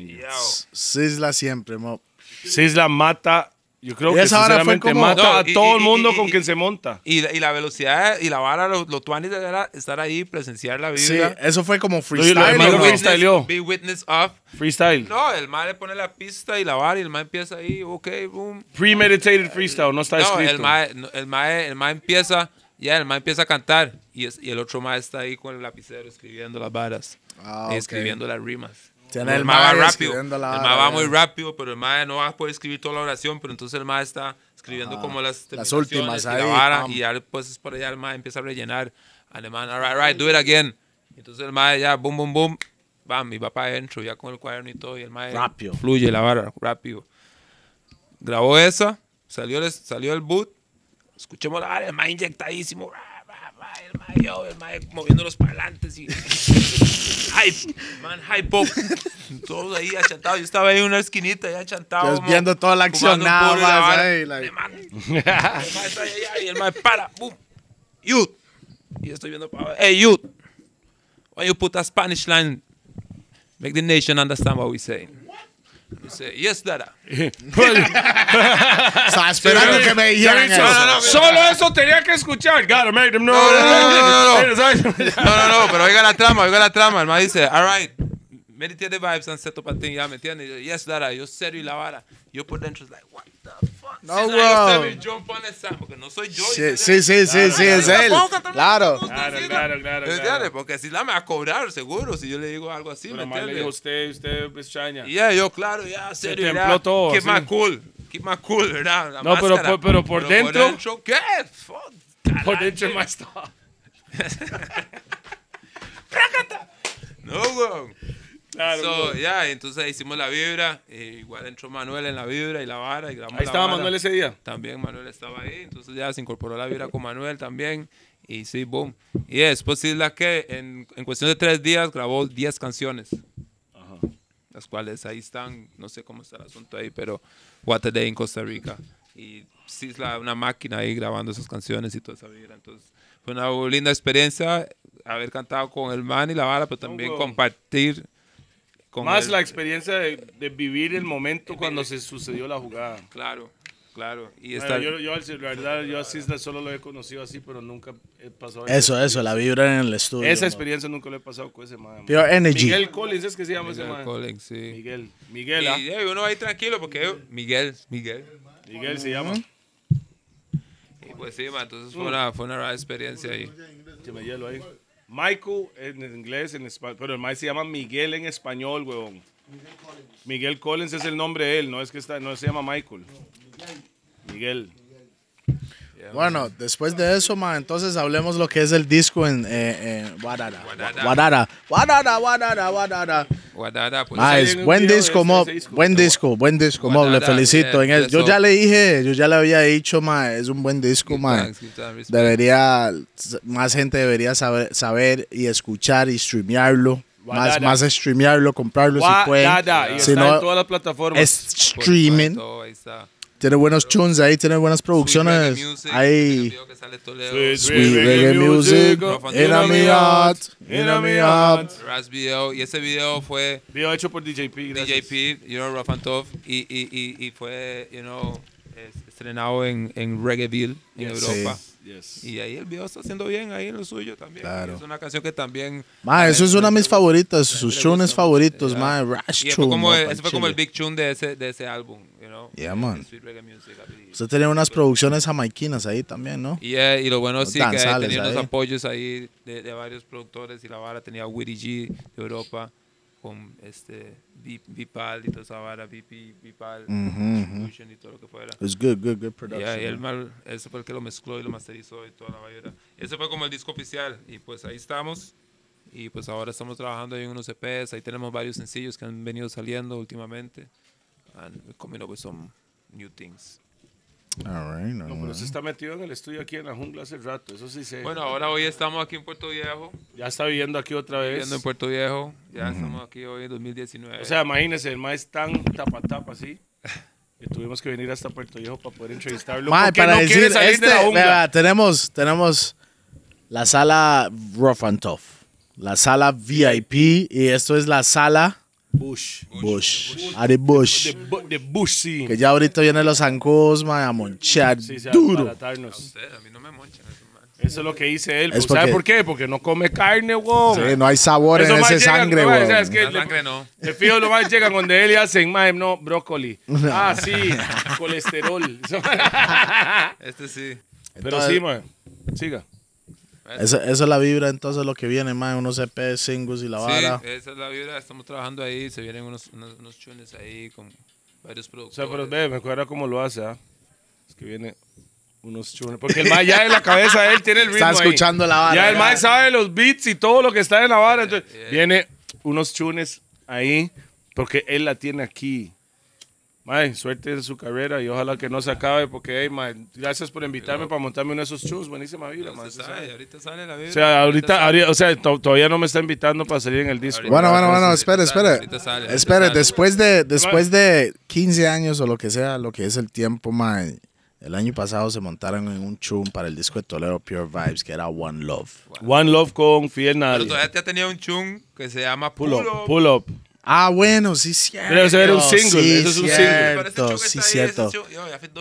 Sisla siempre, mo. Sisla mata. Yo creo que sinceramente como, mata a todo el mundo con quien se monta. Y, la velocidad y la vara, los, tuanis de estar ahí, presenciar la vida. Sí, eso fue como freestyle. No, Be witness of. Freestyle. No, el mal pone la pista y la vara y el mal empieza ahí, ok, boom. Premeditated freestyle, no está escrito. El el, mae, el empieza ya el mae empieza a cantar y, y el otro mae está ahí con el lapicero escribiendo las varas, ah, escribiendo las rimas. el, el va rápido. el mae va muy rápido, pero el mae no va a poder escribir toda la oración, pero entonces el mae está escribiendo ah, como las, las últimas ahí, y, la vara, y ya después es para allá el mae empieza a rellenar. And the man, right, do it again. Entonces el mae ya, boom, boom, boom, bam, y va para adentro, ya con el cuaderno y todo, y el mae rápido. fluye la vara, rápido. Grabó esa, salió salió el boot, escuchemos, ah, el más inyectadísimo, el más yo, el más moviendo los parlantes [LAUGHS] y hype, man, hype pop. Todos ahí achantados. Yo estaba ahí en una esquinita, ya achantado. chantado, viendo toda la acción, nada más. El man, y el mae para, boom, youth. Y estoy viendo para hey youth, why you put a Spanish line? Make the nation understand what we saying. Dice, yes, [LAUGHS] pues, Dara. [LAUGHS] Estaba esperando que me dijeran Solo eso tenía que escuchar. Gotta make them know. No, no, no, [LAUGHS] no. No, no, pero oiga la trama, oiga la trama. El maíz dice, all right, medité de vibes, set seto a thing ya, ¿me entiendes? Yes, Dara. Yo serio y la vara. Yo por dentro, es like, what the no, güey. no soy yo. Sí, sí, sí, sí, es él. Claro. Claro, claro, claro. Porque si la me va a cobrar, seguro, si yo le digo algo así. Pero más le dijo usted, usted es chaña. Y ya, yo, claro, ya, serio. Se todo. Qué más cool. Qué más cool, ¿verdad? no, pero, por, pero por dentro. ¿qué? por dentro más todo. [LAUGHS] [LAUGHS] ¡Prácata! No, weón ya, entonces hicimos la vibra. Eh, igual entró Manuel en la vibra y la vara. Y grabamos ahí estaba Manuel ese día. También Manuel estaba ahí. Entonces ya se incorporó la vibra con Manuel también. Y sí, boom. Y después sí que en, en cuestión de tres días grabó 10 canciones. Las cuales ahí están, no sé cómo está el asunto ahí, pero What a Day en Costa Rica. Y sí es una máquina ahí grabando esas canciones y toda esa vibra. Entonces fue una linda experiencia haber cantado con el man y la vara, pero también compartir más la experiencia de, vivir el momento cuando se sucedió la jugada. Claro, claro. Y está yo, yo, la verdad, yo así solo lo he conocido así, pero nunca he pasado. Eso, eso, la vibra en el estudio. Esa experiencia nunca lo he pasado con ese man. Pure Energy. Miguel Collins es que se llama ese man. Collins, sí. Miguel, Miguel. ¿ah? Y, eh, uno ahí tranquilo porque eh, Miguel, Miguel. Miguel se llama. Y pues sí, man, entonces fue una, fue una rara experiencia ahí. Que me hielo ahí. Michael en inglés, en pero el maestro se llama Miguel en español, huevón. Miguel Collins. es el nombre de él, no es que está, no se llama Michael. Miguel. Bueno, después de eso, ma, entonces hablemos lo que es el disco en Guadara. Guadara. Guadara. Guadara, buen este disco, buen disco, buen disco, le felicito. en eh, yo ya le dije, yo ya le había dicho, ma, es un buen disco, debería, más gente debería saber, saber y escuchar y streamearlo. Más, más streamearlo, comprarlo si puede. Y si está no, en todas las plataformas. Es streaming. Tiene buenos tunes ahí, tiene buenas producciones. Ahí. Sweet Reggae Music. In a mi art. video. Y ese video fue. Video hecho por DJP, gracias. DJP, you know, Rough Y, y, y, y fue, you know, estrenado en, en Reggaeville, en Europa. Sí. Y ahí el video está haciendo bien ahí en lo suyo también. Claro. Es una canción que también. Ma, eso es una de mis favoritas, sus tunes favoritos, man, eh, ma, Rash y ese fue como el big tune de ese, de ese álbum ya man. Sweet tenían unas producciones jamaiquinas ahí también, ¿no? Y, y lo bueno es sí que tenía unos apoyos ahí de, varios productores y la vara tenía Witty G de Europa con este Vipal y toda esa vara, Vipal, mm y todo lo que fuera. It's good, good, good production. Yeah, y mal, ese fue el que lo mezcló y lo masterizó y toda la vara. Ese fue como el disco oficial y pues ahí estamos y pues ahora estamos trabajando ahí en unos EPs, ahí tenemos varios sencillos que han venido saliendo últimamente and coming up with some new things. All right, no, está metido en el estudio aquí en la jungla hace rato, eso sí sé. Bueno, ahora hoy estamos aquí en Puerto Viejo. Ya está viviendo aquí otra vez. Viviendo en Puerto Viejo, ya estamos aquí hoy en 2019. O sea, imagínese, el maestro tan tapa tapa así. Que tuvimos que venir hasta Puerto Viejo para poder entrevistarlo. para no decir, salir de la mira, este, tenemos, tenemos la sala Rough and Tough, la sala VIP y esto es la sala Bush. Bush. A ah, de Bush. De, Bush, sí. Que ya ahorita vienen los zancudos, man, a monchar duro. A, a mí no me monchan. Eso es lo que dice él. Pues, ¿Sabe por qué? Porque no come carne, güey. Sí, no hay sabor en ese sangre, güey. No, es que la sangre no. Le fijo, lo más llegan donde él y hacen, mae, no, brócoli. [LAUGHS] Ah, sí, colesterol. [LAUGHS] [LAUGHS] este sí. Pero sí, mae. Siga. Esa, esa, es la vibra, entonces, lo que viene, más unos EP, singles y la vara. Sí, esa es la vibra, estamos trabajando ahí, se vienen unos, unos, chunes ahí con varios productos. O sea, pero ve, me acuerdo cómo lo hace, ¿ah? Es que viene unos chunes, porque el más ya en la cabeza él tiene el ritmo Está escuchando la vara. Ya el más sabe los beats y todo lo que está en la vara, entonces eh, eh. viene unos chunes ahí, porque él la tiene aquí. May, suerte en su carrera y ojalá que no se acabe porque, hey, may, gracias por invitarme para montarme uno de esos chums. Buenísima vida. man. ahorita sale la vida. O sea, ahorita, o sea, todavía no me está invitando para salir en el disco. Bueno, bueno, bueno, espera, espera. Espere, después de, después de 15 años o lo que sea, lo que es el tiempo, may, El año pasado se montaron en un chum para el disco de Toledo Pure Vibes, que era One Love. One Love con Fiel Pero todavía te ha tenido un chum que se llama Pull Up. Pull Up. Ah, bueno, sí, cierto. Pero eso era un single. Sí, eso es un cierto, single. Sí, cierto.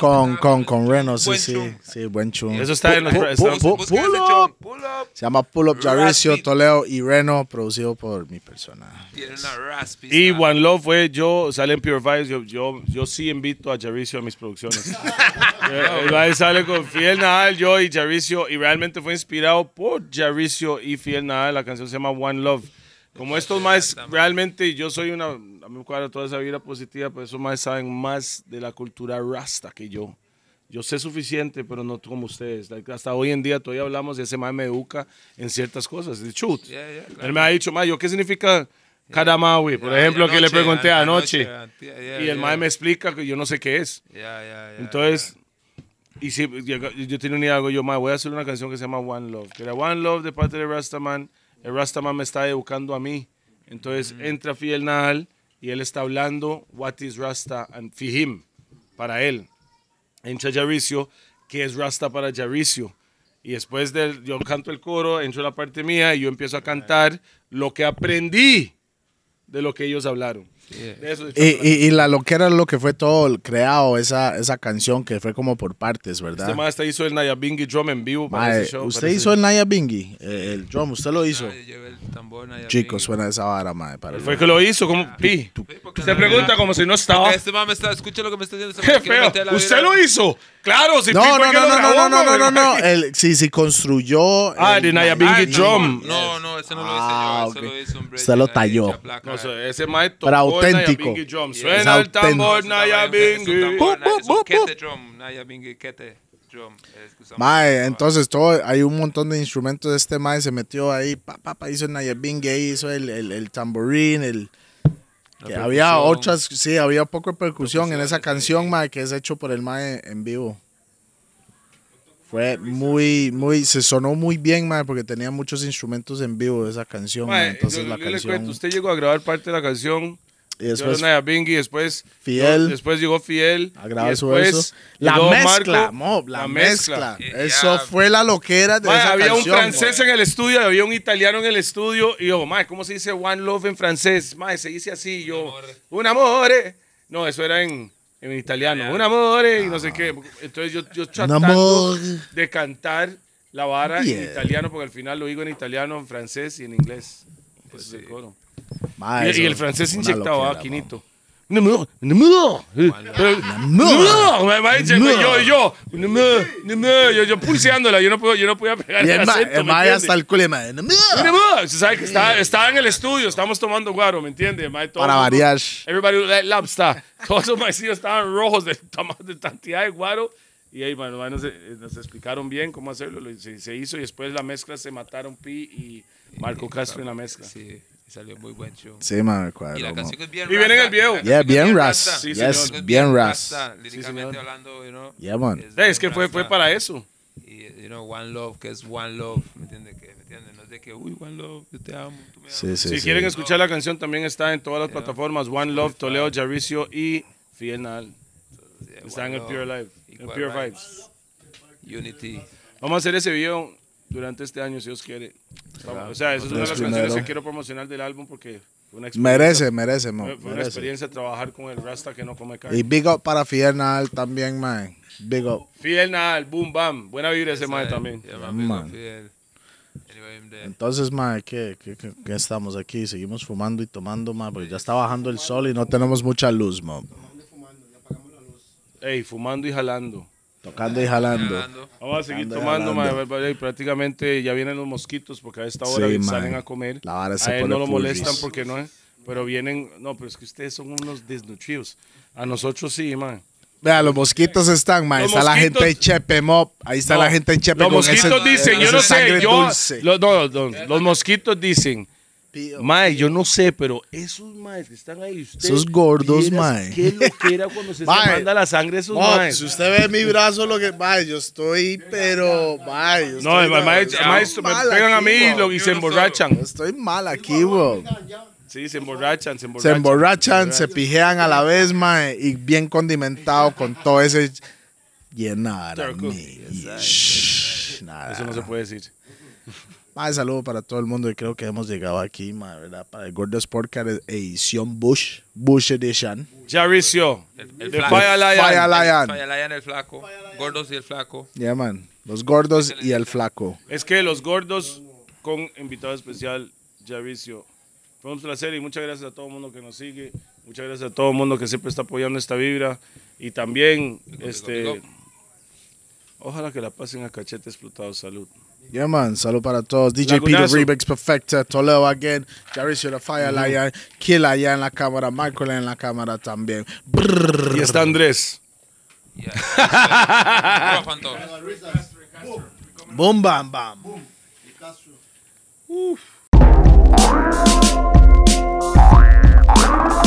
Con, con, con Reno, sí, sí. Sí, buen chung. Eso está en los. Pull up. Se llama Pull Up Jaricio, Toledo y Reno, producido por mi persona. Y One Love fue yo, sale en Pure Vibes. Yo, yo, sí invito a Jaricio a mis producciones. Él [LAUGHS] eh, sale con Fiel Nadal, yo y Jaricio. Y realmente fue inspirado por Jaricio y Fiel Nadal. La canción se llama One Love. Como estos más, realmente yo soy una, a mí me cuadra toda esa vida positiva, pero pues esos más saben más de la cultura rasta que yo. Yo sé suficiente, pero no como ustedes. hasta hoy en día todavía hablamos y ese más me educa en ciertas cosas. El chut. Él me ha dicho, más, ¿yo qué significa Kadamawi? por ejemplo, que le pregunté anoche. y el más me explica que yo no sé qué es. Entonces, y si, yo, tengo tenía un idea, yo, más voy a hacer una canción que se llama One Love, que era One Love de parte de Rastaman el Rastaman me está educando a mí. Entonces entra Fidel Nadal y él está hablando what is Rasta and Fihim para él. Entra Yaricio, que es Rasta para Yaricio. Y después del, yo canto el coro, entro la parte mía y yo empiezo a cantar lo que aprendí de lo que ellos hablaron. Eh. Y, y, la loquera es lo que fue todo creado, esa, esa canción que fue como por partes, ¿verdad? Este maestro hizo el Naya bingi drum en vivo para ese show, Usted hizo el Naya bingi eh, el, drum, usted lo hizo. Chicos, suena esa vara, madre. fue que lo hizo, como Pi. Se pregunta como si no estaba. Este lo que me está diciendo. [LAUGHS] Qué feo. Usted lo hizo. Claro, si no, no, no, no, no, no, no, no, [LAUGHS] no, El, sí, sí, construyó. Ah, el, Nayabingi Drum. No, no, ese no lo hice yo. Ah, Eso lo hizo un Usted lo talló. No, ese maestro. Pero auténtico. Suena el tambor Nayabingi. el Kete Drum. Naya Bingi. Kete Drum. Mae, entonces todo, hay un montón de instrumentos. Este mae se metió ahí, pa, pa, hizo el Naya hizo el, el, el tamborín, el había otras, sí, había poco de percusión en esa canción, mae, que es hecho por el mae en vivo. Fue muy, muy, se sonó muy bien, mae, porque tenía muchos instrumentos en vivo de esa canción. entonces la usted llegó a grabar parte de la canción y después, después Fiel. después llegó Fiel. A grabar La mezcla, la, mezcla. Eso fue la loquera de Había un francés en el estudio, había un italiano en el estudio. Y yo, mae, ¿cómo se dice One Love en francés? Mae, se dice así. Yo, un amore. Eh". No, eso era en, en italiano. Un amore eh", y no sé ah. qué. Entonces yo, yo tratando de cantar la vara en italiano, porque al final lo digo en italiano, en francés y en inglés. Pues coro y, el francés inyectaba a Quinito. No, no, no, yo, yo, yo, yo pulseándola, yo no puedo, yo no podía pegar el, acento, ma, el hasta el culo, sabe que estaba en el estudio, estábamos tomando guaro, ¿me entiende? Para variar. Everybody Todos los maestros estaban rojos de, de cantidad de guaro. Y ahí, bueno, eh, nos, explicaron bien cómo hacerlo, se, se, hizo y después la mezcla se mataron Pi y Marco Castro en la mezcla. Sí. Y salió muy buen show. Sí, man, cuadro. Y la canción es bien Y viene en el video. Yeah, bien Ras. yes, bien Ras. Líricamente hablando, you know. Yeah, man. Es, que fue, fue para eso. Y, you know, One Love, que es One Love, ¿me entiendes? ¿Me entiendes? No es de que, uy, One Love, yo te amo, tú me amas. Sí, sí, si quieren escuchar la canción, también está en todas las plataformas. One Love, Toledo, Jaricio y Fiel Nal. Están en Pure Life, en Pure Vibes. Unity. Vamos a hacer ese video durante este año, si Dios quiere. o sea, esa es una de las canciones que quiero promocionar del álbum porque fue una merece, merece, mo, Fue una experiencia trabajar con el Rasta que no come carne. Y big up para Fidel también, man. Big up. Fidel Nadal, boom, bam. Buena vibra ese man también. Entonces, man, Entonces, man, ¿qué, ¿qué, qué, qué, estamos aquí? Seguimos fumando y tomando, man, porque ya está bajando el sol y no tenemos mucha luz, man Ey, fumando y jalando. Tocando y jalando. Vamos a seguir tomando, prácticamente ya vienen los mosquitos porque a esta hora salen a comer. La a no lo molestan porque no, es, pero vienen, no, pero es que ustedes son unos desnutridos. A nosotros sí, man. Vea, los mosquitos están, mae. Está la gente en Chepe Mop. Ahí está la gente en Chepe Los con mosquitos dicen, yo no sé, yo, los mosquitos dicen, Mae, yo no sé, pero esos maes que están ahí, ustedes esos gordos, mae. Qué era cuando se, [LAUGHS] manda la sangre esos no, maes. Si usted ve mi brazo, lo que, mae, yo estoy, pero, mae, yo no, estoy, No, mae, mae me pegan aquí, a mí lo, y se emborrachan. Yo estoy mal aquí, bro. Sí, se emborrachan, se emborrachan. Se emborrachan, se pijean a la vez, mae, y bien condimentado con todo ese llenar. Nada, Eso no se puede decir. Más saludo para todo el mundo y creo que hemos llegado aquí, ¿verdad? Para el Gordo Sportcar edición Bush, Bush Edition. Jaricio, el, el Lion. el flaco. Gordos y el flaco. Yeah, man. Los gordos y el flaco. Es que los gordos con invitado especial, Jaricio. Fue un placer y muchas gracias a todo el mundo que nos sigue. Muchas gracias a todo el mundo que siempre está apoyando esta vibra. Y también, este... Ojalá que la pasen a cachete explotado. Salud. Yeah, man. Salud para todos. DJ P Peter Remix Perfecta, Toledo again. Jaricio the Fire Lion Kill allá en la cámara, Michael en la cámara también. Brrr. Y está Andrés. [LAUGHS] Boom, bam, bam. Boom. Uf.